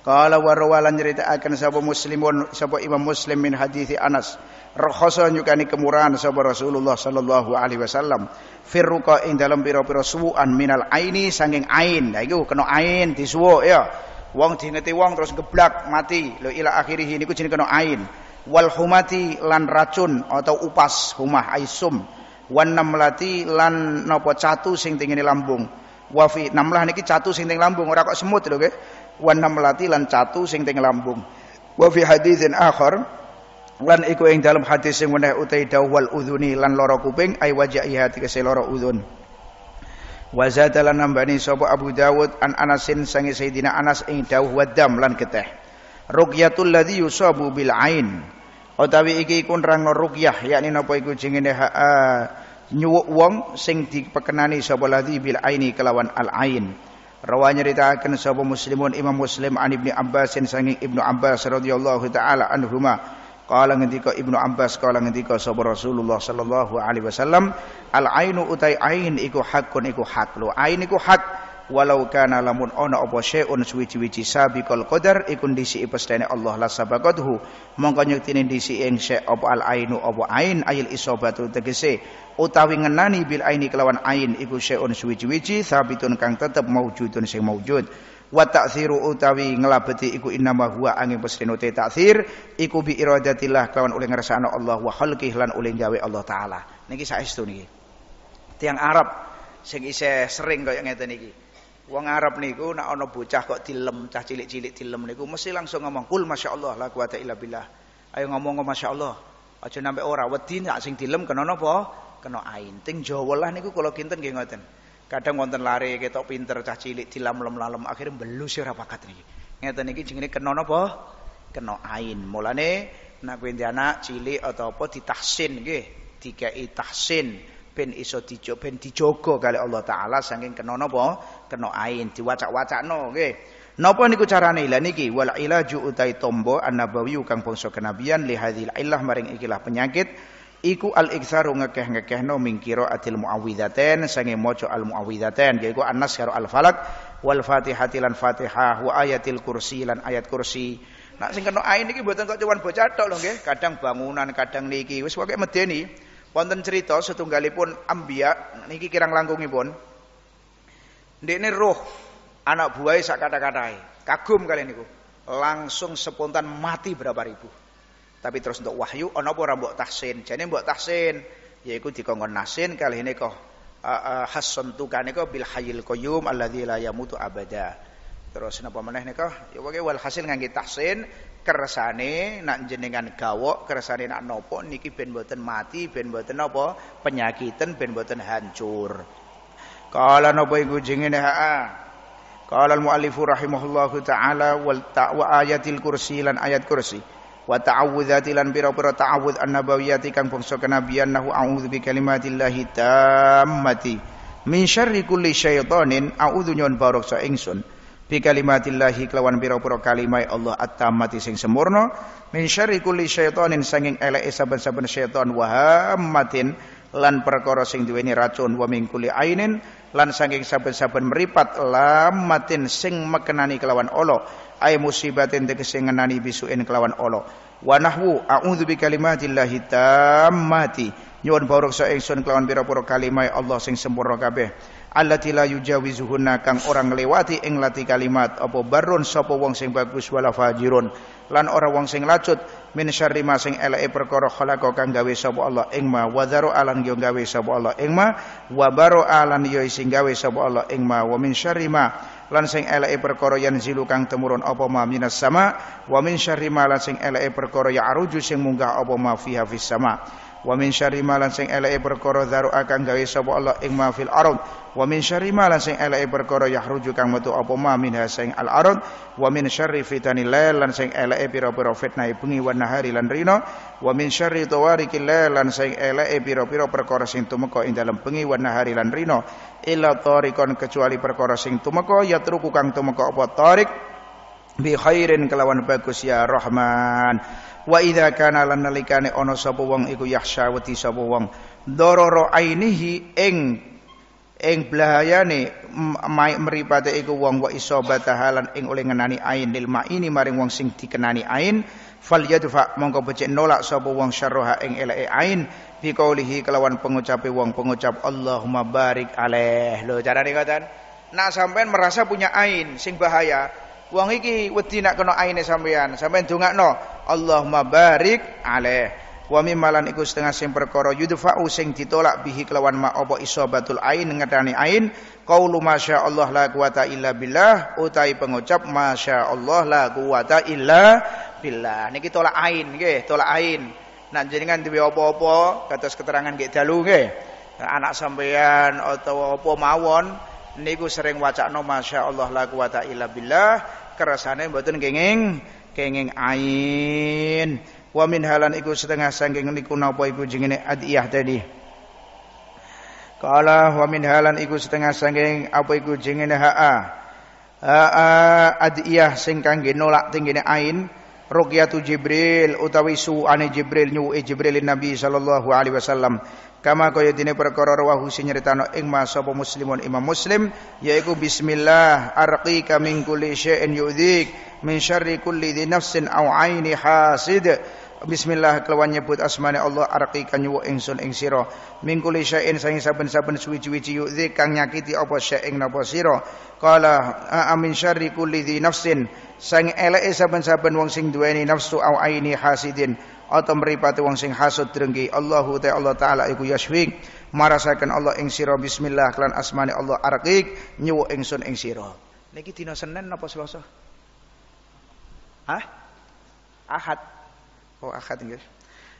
Qala wa rawa lan nyritakaken sapa muslimun sapa Imam Muslim min Anas rekhasa nyukani kemurahan sahabat Rasulullah sallallahu alaihi wasallam firruqa ing dalam pira-pira suwuan minal aini sanging ain Nah, iku kena ain disuwuk ya wong dingeti wong terus geblak mati lho ila akhirih niku jenenge kena ain wal humati lan racun atau upas humah aisum wan namlati lan napa catu sing tingene lambung wafi namlah niki catu sing teng lambung ora kok semut lho nggih wan namlati lan catu sing teng lambung wa fi haditsin akhar lan iku ing dalam hati sing weneh utai dawal udhuni lan loro kuping ay wajahi hati kese loro udhun wa zadalan nambani sapa Abu Dawud an Anasin sangi Sayyidina Anas ing dawuh wadam lan keteh. ruqyatul ladzi yusabu bil ain utawi iki iku nerangno ruqyah yakni napa iku jengene nyuwuk wong sing dipekenani sapa ladzi bil aini kelawan al ain Rawa nyeritakan sapa muslimun Imam Muslim an Ibnu Abbas sanging Ibnu Abbas radhiyallahu taala anhumah. Qala ngendika Ibnu Abbas qala ngendika sapa Rasulullah sallallahu alaihi wasallam al ainu utai ain iku hakun iku hak lo ain iku hak walau kana lamun ana apa syai'un suwi-wiji sabiqal qadar iku ndisi pestene Allah la sabaqathu mongko nyektine ndisi ing syai' apa al ainu apa ain ayil isobatu tegese utawi ngenani bil aini kelawan ain iku syai'un suwi-wiji sabitun kang tetep maujudun sing maujud wa ta'thiru utawi ngelabeti iku innama huwa angin pesrene te ta'thir iku bi iradatillah kelawan oleh ngersakno Allah wa khalqih lan oleh gawe Allah taala nengi saestu niki tiang Arab sing isih sering kaya ngeten iki wong Arab niku nak ana bocah kok dilem cah cilik-cilik dilem niku mesti langsung ngomong kul masyaallah la quwata illa billah ayo ngomong oh, masyaallah aja nampe ora wedi nek sing dilem kena napa kena ain ting Jawa lah niku kula kinten nggih ngoten Kadang wonten lari, ketok pinter cah cilik dilamlem-lalem akhirnya mbelus ora bakat niki. Ngeten iki jenenge kena napa? Kena ain. Mulane nak kowe anak cilik atau apa ditahsin nggih, dikai tahsin ben iso dijo ben dijogo kali Allah taala saking kena napa? Kena ain diwacak-wacakno nggih. Napa niku carane? Lah niki wal ilaju utai tombo an-nabawi kang bangsa kenabian li hadhil illah maring ikilah penyakit iku al iksaru ngekeh ngekehno min qiraatil muawwidzatain sange maca al muawwidzatain yaiku anas nas karo al falak wal fatihati lan fatihah wa ayatil kursi lan ayat kursi nak sing kena ain iki mboten kok cuman bocah tok lho nggih kadang bangunan kadang niki wis pokoke medeni wonten cerita setunggalipun ambiya niki kirang langkungipun ndekne roh anak buahe sak kata-katae kagum kalian niku langsung spontan mati berapa ribu tapi terus untuk wahyu ana apa ora mbok tahsin? Jane mbok tahsin yaiku dikongkon nasin kali ini kok uh, eh, eh, uh, tu kan kok bil hayyil qayyum alladzi la yamutu abada. Terus napa meneh nika ya pokoke wal hasil ngangge tahsin kersane nak jenengan gawok kersane nak nopo niki ben mati ben nopo, penyakitan, penyakiten ben boten hancur. Kala napa iku jengene ha. kala al-muallifu rahimahullahu taala wal ta'wa ayatil kursi lan ayat kursi wa ta'awudzati lan pira-pira ta'awudz annabawiyati kang bangsa kenabian nahu a'udzu bi kalimatillahi tammati min syarri kulli syaitonin a'udzu nyon baroksa ingsun bi kalimatillahi kelawan pira-pira kalimai Allah at-tammati sing sempurna min syarri kulli syaitonin sanging eleke saben-saben syaiton wa hammatin lan perkara sing duweni racun wa min kulli ainin lan saking saben-saben meripat lamatin sing mekenani kelawan Allah ay musibatin tegese ngenani bisuin kelawan Allah wa nahwu a'udzu bi kalimatillahi tammati nyuwun baroksa ingsun kelawan pira-pira kalimah Allah sing sempurna kabeh allati la yujawizuhunna kang orang ngliwati ing lati kalimat apa barun sapa wong sing bagus wala fajirun lan ora wong sing lacut min syarri ma sing eleke perkara khalaqa kang gawe sapa Allah ing ma wa alan yo gawe sapa Allah ing ma wa baro alan yo sing gawe sapa Allah ing ma wa min syarri ma lan sing eleke perkara yan zilu kang temurun apa ma minas sama wa min syarri ma lan sing perkara ya aruju sing munggah apa ma fiha fis sama wa min syarri ma lan sing eleke perkara zaru akan gawe sapa Allah ing ma fil arad wa min syarri ma lan sing perkara yahruju kang metu apa ma min sing al arad wa min syarri fitanil lail lan sing eleke pira-pira fitnahe bengi wan nahari lan rina wa min syarri tawarikil lail lan sing eleke pira-pira perkara sing tumeka ing dalem bengi wan nahari lan rina illa kecuali perkara sing tumeka ya truku kang tumeka apa tariq bi khairin kelawan bagus ya Rahman wa idza kana lan nalikane ana sapa wong iku yahsya wedi sapa wong darara ainihi ing ing blahayane mripate iku wong wa isabatahalan ing oleh ngenani ain lil ini maring wong sing dikenani ain fal yadfa mongko becik nolak sapa wong syarroha ing eleke ain bi qaulihi kelawan pengucape wong pengucap Allahumma barik alaih lho carane ngoten Nak sampean merasa punya ain sing bahaya Wong iki wedi nak kena aine sampean. Sampean dongakno, Allahumma barik alaih. Wa mimmalan iku setengah sing perkara yudfa'u sing ditolak bihi kelawan ma apa isabatul ain ngetani ain qaulu masyaallah la quwata illa billah utai pengucap masyaallah la quwata illa billah niki tolak ain nggih tolak ain nak jenengan duwe apa-apa kados keterangan nggih dalu nggih anak sampean atau apa mawon niku sering wacakno masyaallah la quwata illa billah kersane mboten kenging kenging ain wa min halan iku setengah saking niku napa iku jengene adiyah tadi Kala wa min halan iku setengah saking apa iku jenenge ha'a ha'a adiyah sing kangge nolak tinggine ain ruqyatu jibril utawi su'ane jibril nyuwe jibril nabi sallallahu alaihi wasallam kama kaya dene perkara rawahu sing nyeritano ing ma sapa muslimun imam muslim yaiku bismillah arqika min kulli syai'in yudhik min syarri kulli dhi nafsin aw aini hasid Bismillah kelawan nyebut asmane Allah arqika nyuwuk ingsun ing sira min kulli syai'in saing saben-saben suwi-suwi yudhi kang nyakiti apa she napa sira qala amin syarri kulli dhi nafsin saing eleke saben-saben wong sing duweni nafsu au aini hasidin atau meripati wong sing hasud drengki Allahu ta Allah taala iku yaswik marasaken Allah ing sira bismillah kelan asmane Allah arqiq nyuwuk ingsun ing sira niki dina Senin napa Selasa Hah Ahad Oh Ahad nggih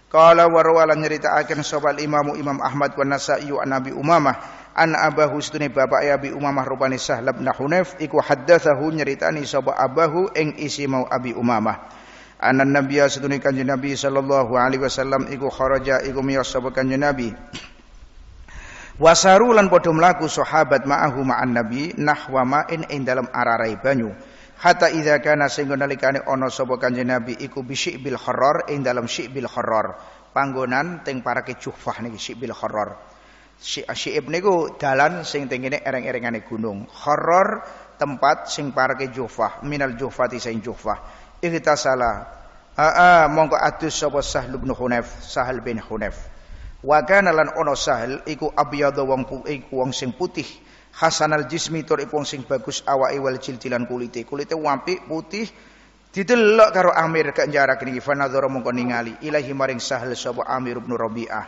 Qala warwala nyerita nyeritaaken sapa imamu Imam Ahmad wa Nasa'i an Nabi Umamah an abahu sedune bapak ya Abi Umamah rupane Sahlab bin Hunayf iku haddatsahu nyeritani sapa abahu ing isi mau Abi Umamah anan Nabiya sedune kanjeng nabi sallallahu alaihi wasallam iku kharaja iku miyos sapa kanjeng nabi wasaru lan padha mlaku sahabat ma'ahu ma'an nabi nahwa ma'in ing dalam ararai banyu hatta idza kana sing nalikane ana sapa kanjeng nabi iku bisik bil horror ing dalam syik bil horror panggonan teng para Juhfah niki syik bil horror syik niku dalan sing teng kene ereng-erengane gunung horror tempat sing para Juhfah minal Juhfati sing Juhfah ihtasala aa mongko adus sapa Sahal bin Hunayf Sahal bin Hunayf wa kana lan ono Sahal iku abyadu wong iku wong sing putih hasanal jismi tur iku wong sing bagus awake wal ciltilan kulite kulite wampi putih didelok karo Amir ke penjara kene fa mongko ningali ilahi maring Sahal sapa Amir bin Rabi'ah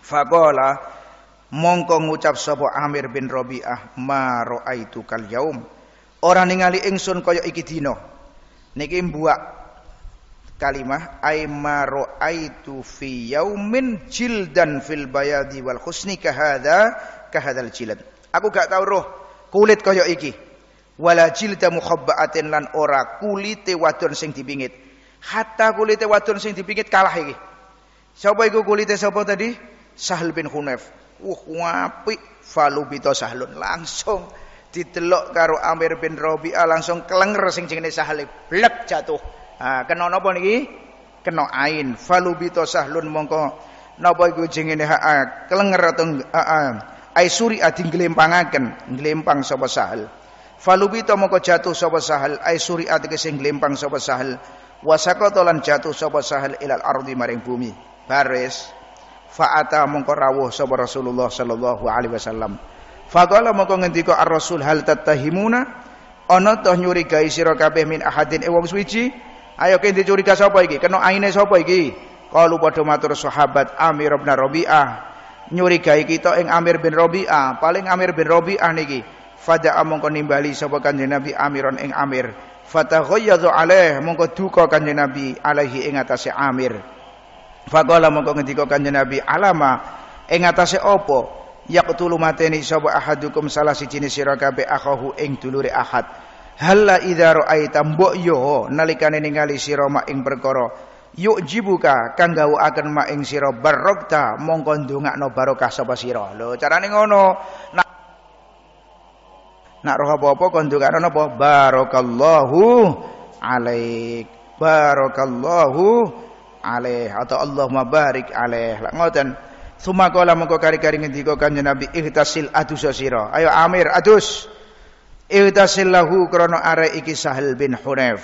faqala mongko ngucap sapa Amir bin Rabi'ah ma raaitu kal yaum Orang ningali ingsun kaya iki dina niki mbuak kalimah aima ra'aitu fi yaumin jildan fil bayadi wal husni kahada kahadal jilad aku gak tau roh kulit kaya iki wala jilda mukhabbaatin lan ora kulite wadon sing dipingit hatta kulite wadon sing dipingit kalah iki sapa iku kulite sapa tadi Sahal bin Hunayf wah uh, apik falubita sahlun langsung didelok karo Amir bin Rabi'ah langsung kelenger sing jenenge sahle blek jatuh. Ha nah, kena napa niki? Kena ain. Falubito sahlun mongko napa iku jenenge ha kelenger teng Aisuri ading glempangaken, glempang sapa Sahal. Falubita mongko jatuh sapa Sahal, Aisuri adike sing glempang sapa Sahal. Wasaqata lan jatuh sapa Sahal ilal ardi maring bumi. Baris fa'ata mongko rawuh sapa Rasulullah sallallahu alaihi wasallam. Faqala mongko ngendika ar-rasul hal tatahimuna, ana toh nyurigai sira kabeh min ahadin e wong suci ayo kene dicuriga sapa iki kena aine sapa iki kalu padha matur sahabat Amir bin Rabi'ah nyurigai kita ing Amir bin Rabi'ah paling Amir bin Rabi'ah niki Fada mongko nimbali sapa kanjeng Nabi Amiron ing Amir fataghayyadhu alaih mongko duka kanjeng Nabi alaihi ing atase Amir faqala mongko ngendika kanjeng Nabi alama ing atase apa yaqtulu mateni sapa ahadukum salah siji ne sira kabeh akhahu ing dulure ahad halla idza raaita mbok yo nalikane ningali sira mak ing perkara yuk jibuka kang akan mak ing sira barokta mongko ndongakno barokah sapa sira lho carane ngono nak nak roh apa-apa kon ndongakno apa barakallahu alaik barakallahu alaih atau Allahumma barik alaih ngoten Sumakola mengko kari-kari ngendika Kanjeng Nabi ihtasil adus sira. Ayo Amir adus. Ihtasil lahu krana are iki Sahal bin Hunayf.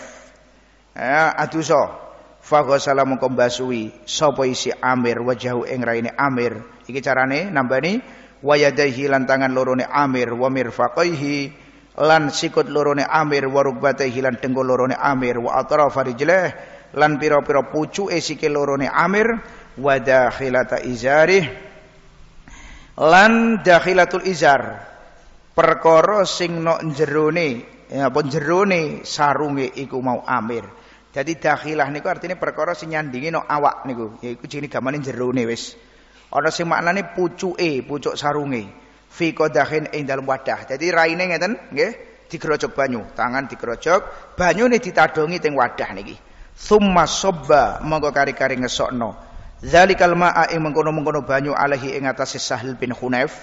Ya adusa. Faghsala mengko mbasui sapa isi Amir wajahu ing raine Amir. Iki carane nambani wayadaihi lan tangan lorone Amir wa mirfaqaihi lan sikut lorone Amir wa rukbataihi lan dengkul lorone Amir wa atrafa lan pira-pira pucuke sikil lorone Amir Wadah dakhilata izarih lan dakhilatul izar perkara sing nok jerone ya apa jerone sarunge iku mau amir jadi dakhilah niku artinya perkara sing nyandingi nok awak niku yaiku jenenge gamane jerone wis ana sing maknane pucuke pucuk sarunge fi qadahin ing dalam wadah jadi raine ngeten nggih digerojok banyu tangan digerojok banyune ditadongi teng wadah niki summa sobba mongko kari-kari ngesokno Zalikal ma'a ing mengkono-mengkono banyu alahi ing atase Sahal bin Hunayf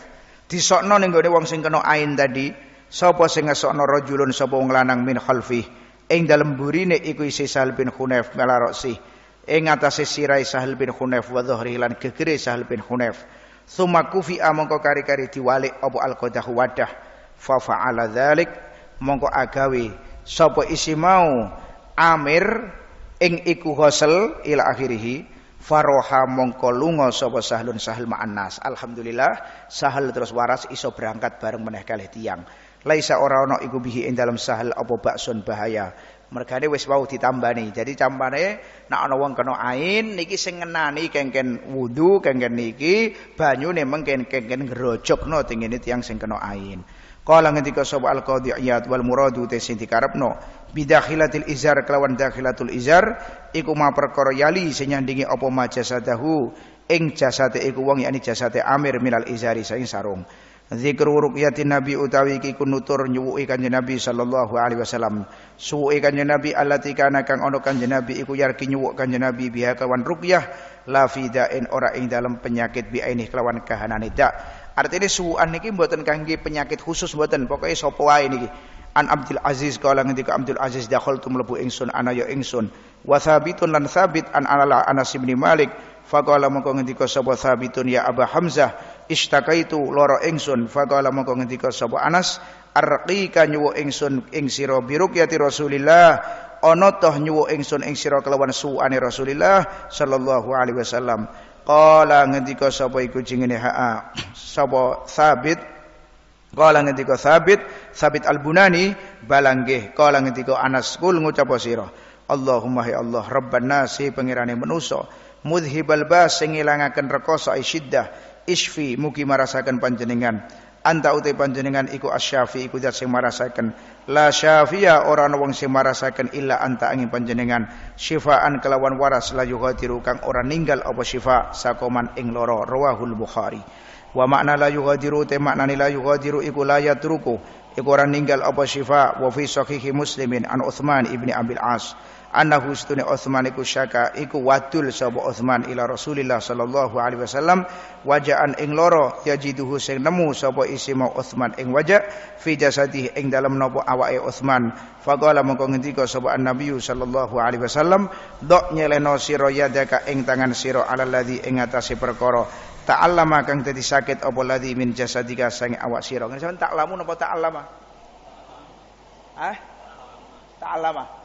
disokno ning gone wong sing kena ain tadi sapa sing ngesokno rajulun sapa wong lanang min khalfi ing dalem burine iku isi Sahal bin Hunayf melaroksi ing atase sirai Sahal bin Hunayf wa dhahri lan gegere Sahal bin Hunayf summa kufi mongko kari-kari diwalik apa al wadah fa fa'ala dzalik mongko agawe sapa isi mau Amir ing iku hosel ila akhirihi Faroha mongko sobat sapa sahlun maanas, ma'annas. Alhamdulillah sahal terus waras iso berangkat bareng meneh kalih tiang. Laisa ora ana iku bihi ing dalam sahal apa bakson bahaya. Mergane wis wau ditambani. Jadi campane nak ana wong kena ain niki sing ngenani kengken wudu, kengken niki banyune mengken kengken ngrojokno tingene tiyang sing kena ain. Qala ngendika sapa al qadhi ayat wal muradu te sing dikarepno bidakhilatil izar kelawan dakhilatul izar iku ma perkara yali sing nyandingi apa majasadahu ing jasate iku wong yakni jasate Amir minal izari sing sarung. Zikru ruqyatin Nabi utawi iki kunutur nyuwuki kanjeng Nabi sallallahu alaihi wasallam. Suwuki kanjeng Nabi allati kana kang ana kanjeng Nabi iku yarki nyuwuk kanjeng Nabi biha kelawan ruqyah la fidain ora ing dalam penyakit biaini kelawan kahanane dak. Artinya suwuan niki buatan kangge penyakit khusus buatan pokoknya sapa ini. An Abdul Aziz kalau kala ngendika Abdul Aziz dah dakhaltu mlebu ingsun ana ya ingsun. Wasabitun lan sabit an alala Anas bin Malik faqala mongko ngendika sapa thabitun ya Abu Hamzah istakaitu loro ingsun faqala mongko ngendika sapa Anas arqika nyuwuk ingsun ing sira biruqyati Rasulillah ana toh nyuwuk ingsun ing sira kelawan suwane Rasulillah sallallahu alaihi wasallam. Qala ngendika sapa iku jingene ha'a sapa sabit Qala ngendika sabit sabit al-Bunani balanggih Qala ngendika Anas kul ngucap sira Allahumma ya Allah rabban nasi pengirane manusa mudhibal ba sing ilangaken rekoso syiddah isfi mugi marasakan panjenengan anta uti panjenengan iku asyafi iku zat sing marasakan La syafia orang wong sing marasakan illa anta angin panjenengan Syifaan kelawan waras la yughadiru kang orang ninggal apa syifa Sakoman ing loro rawahul Bukhari Wa makna la yughadiru te makna ni la yughadiru iku la yatruku Iku orang ninggal apa syifa Wa fi sakhihi muslimin an Uthman ibni Abil As' annahu stune Utsman iku syaka iku wadul sapa Utsman ila Rasulillah sallallahu alaihi wasallam wajaan ing loro yajiduhu sing nemu sapa isima Utsman ing wajah fi jasadihi ing dalam nopo awake Utsman faqala mongko ngendika sapa annabi sallallahu alaihi wasallam dok nyeleno sira yadaka ing tangan sira alalladzi ing atase perkara ta'allama kang dadi sakit apa ladzi min jasadika sang awak sira. Ngene sampean ta'lamu napa eh? tak alama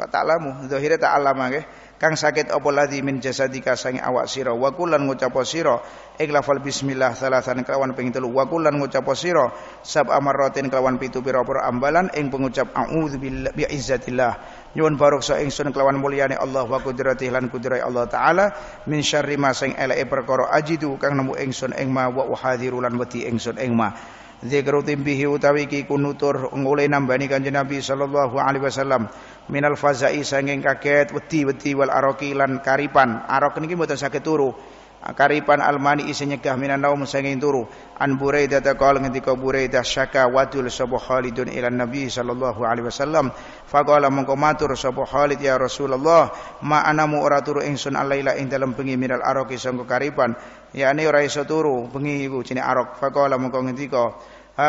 Kok ta'lamu zahire ta'lama ah, nggih. Kang sakit apa ladzi min jasadika sang awak sira wa ngucap sira ing lafal bismillah salasan kelawan ping telu wa kullan ngucap sira sab amarratin kelawan pitu pira-pira ambalan ing pengucap bil bi izzatillah nyuwun baroksa ingsun kelawan mulyane Allah wa qudrati lan kudrai Allah taala min syarri ma sing aji perkara ajidu kang nemu ingsun ing ma wa uhadiru lan wedi ingsun ing ma zikru timbihi utawi ki kunutur ngole nambani kanjeng Nabi sallallahu alaihi wasallam minal fazai sanging kaget wedi-wedi wal aroki lan karipan arok niki mboten saged turu karipan almani isi nyegah minan naum sanging turu an buraidah taqal ngendika Bureida syaka wadul sapa Khalidun ila nabi sallallahu alaihi wasallam faqala mongko matur sapa Khalid ya Rasulullah ma anamu ora turu ingsun alaila ing dalem bengi minal aroki sangko karipan yakni ora iso turu bengi iku jenenge arok faqala mongko ngendika ha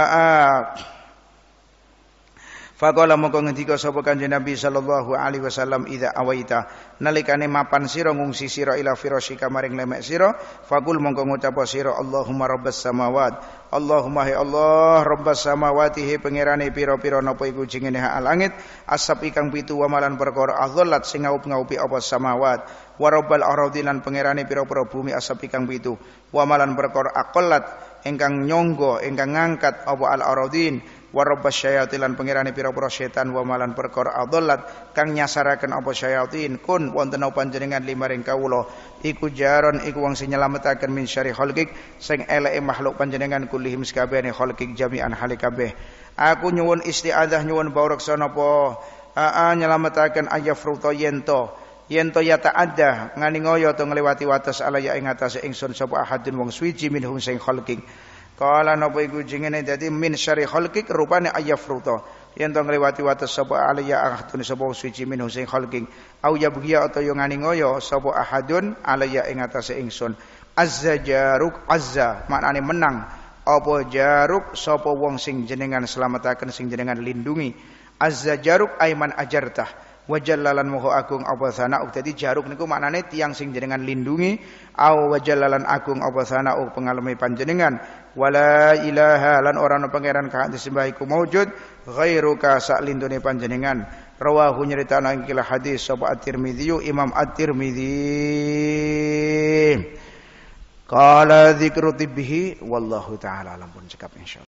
Faqala mongko ngendika sapa Kanjeng Nabi sallallahu alaihi wasallam idza awaita nalikane mapan sira ngungsi sira ila firasyika maring lemek sira fakul mongko ngucap sira Allahumma rabbas samawat Allahumma ya Allah rabbas samawati he pangerane pira-pira napa iku jengene hak langit asap ikang pitu wamalan perkara azallat sing ngaup-ngaupi apa samawat wa rabbal ardi pangerane pira-pira bumi asap ikang pitu malan perkara aqallat ingkang nyonggo ingkang ngangkat apa al ardin wa rabbas syayatin lan pangerane pira-pira setan wa malan perkara adallat kang nyasaraken apa syayatin kun wonten apa panjenengan limaring kawula iku jaron iku wong sing nyelametaken min syari khalqik sing eleke makhluk panjenengan kulihim sakabehane khalqik jami'an halikabe aku nyuwun isti'adzah nyuwun baureksa napa aa nyelametaken ayafruta yento Yento yata ada ngani ngoyo to ngliwati wates ala ya ing atase ingsun sapa ahadun wong suwiji minhum sing khalqik Kala napa iku jingene dadi min syari khalqik rupane ayyafruta. Yen to ngliwati wates sapa alia ahadun sapa suci min sing khalqing au ya bugia utawa yo ngani ngoyo sapa ahadun alia ing atase ingsun. Azza jaruk azza maknane menang apa jaruk sapa wong sing jenengan selamataken sing jenengan lindungi. Azza jaruk aiman ajartah wajallalan moho agung apa sana uk tadi jaruk niku maknane tiang sing jenengan lindungi aw wajallalan agung apa sana uk pengalami panjenengan wala ilaha lan orang-orang pangeran kang disembah iku maujud ghairuka sak lindune panjenengan rawahu nyeritakna ing kila hadis sapa at-Tirmidzi Imam at-Tirmidzi qala dzikru tibbihi wallahu taala alam pun cekap insyaallah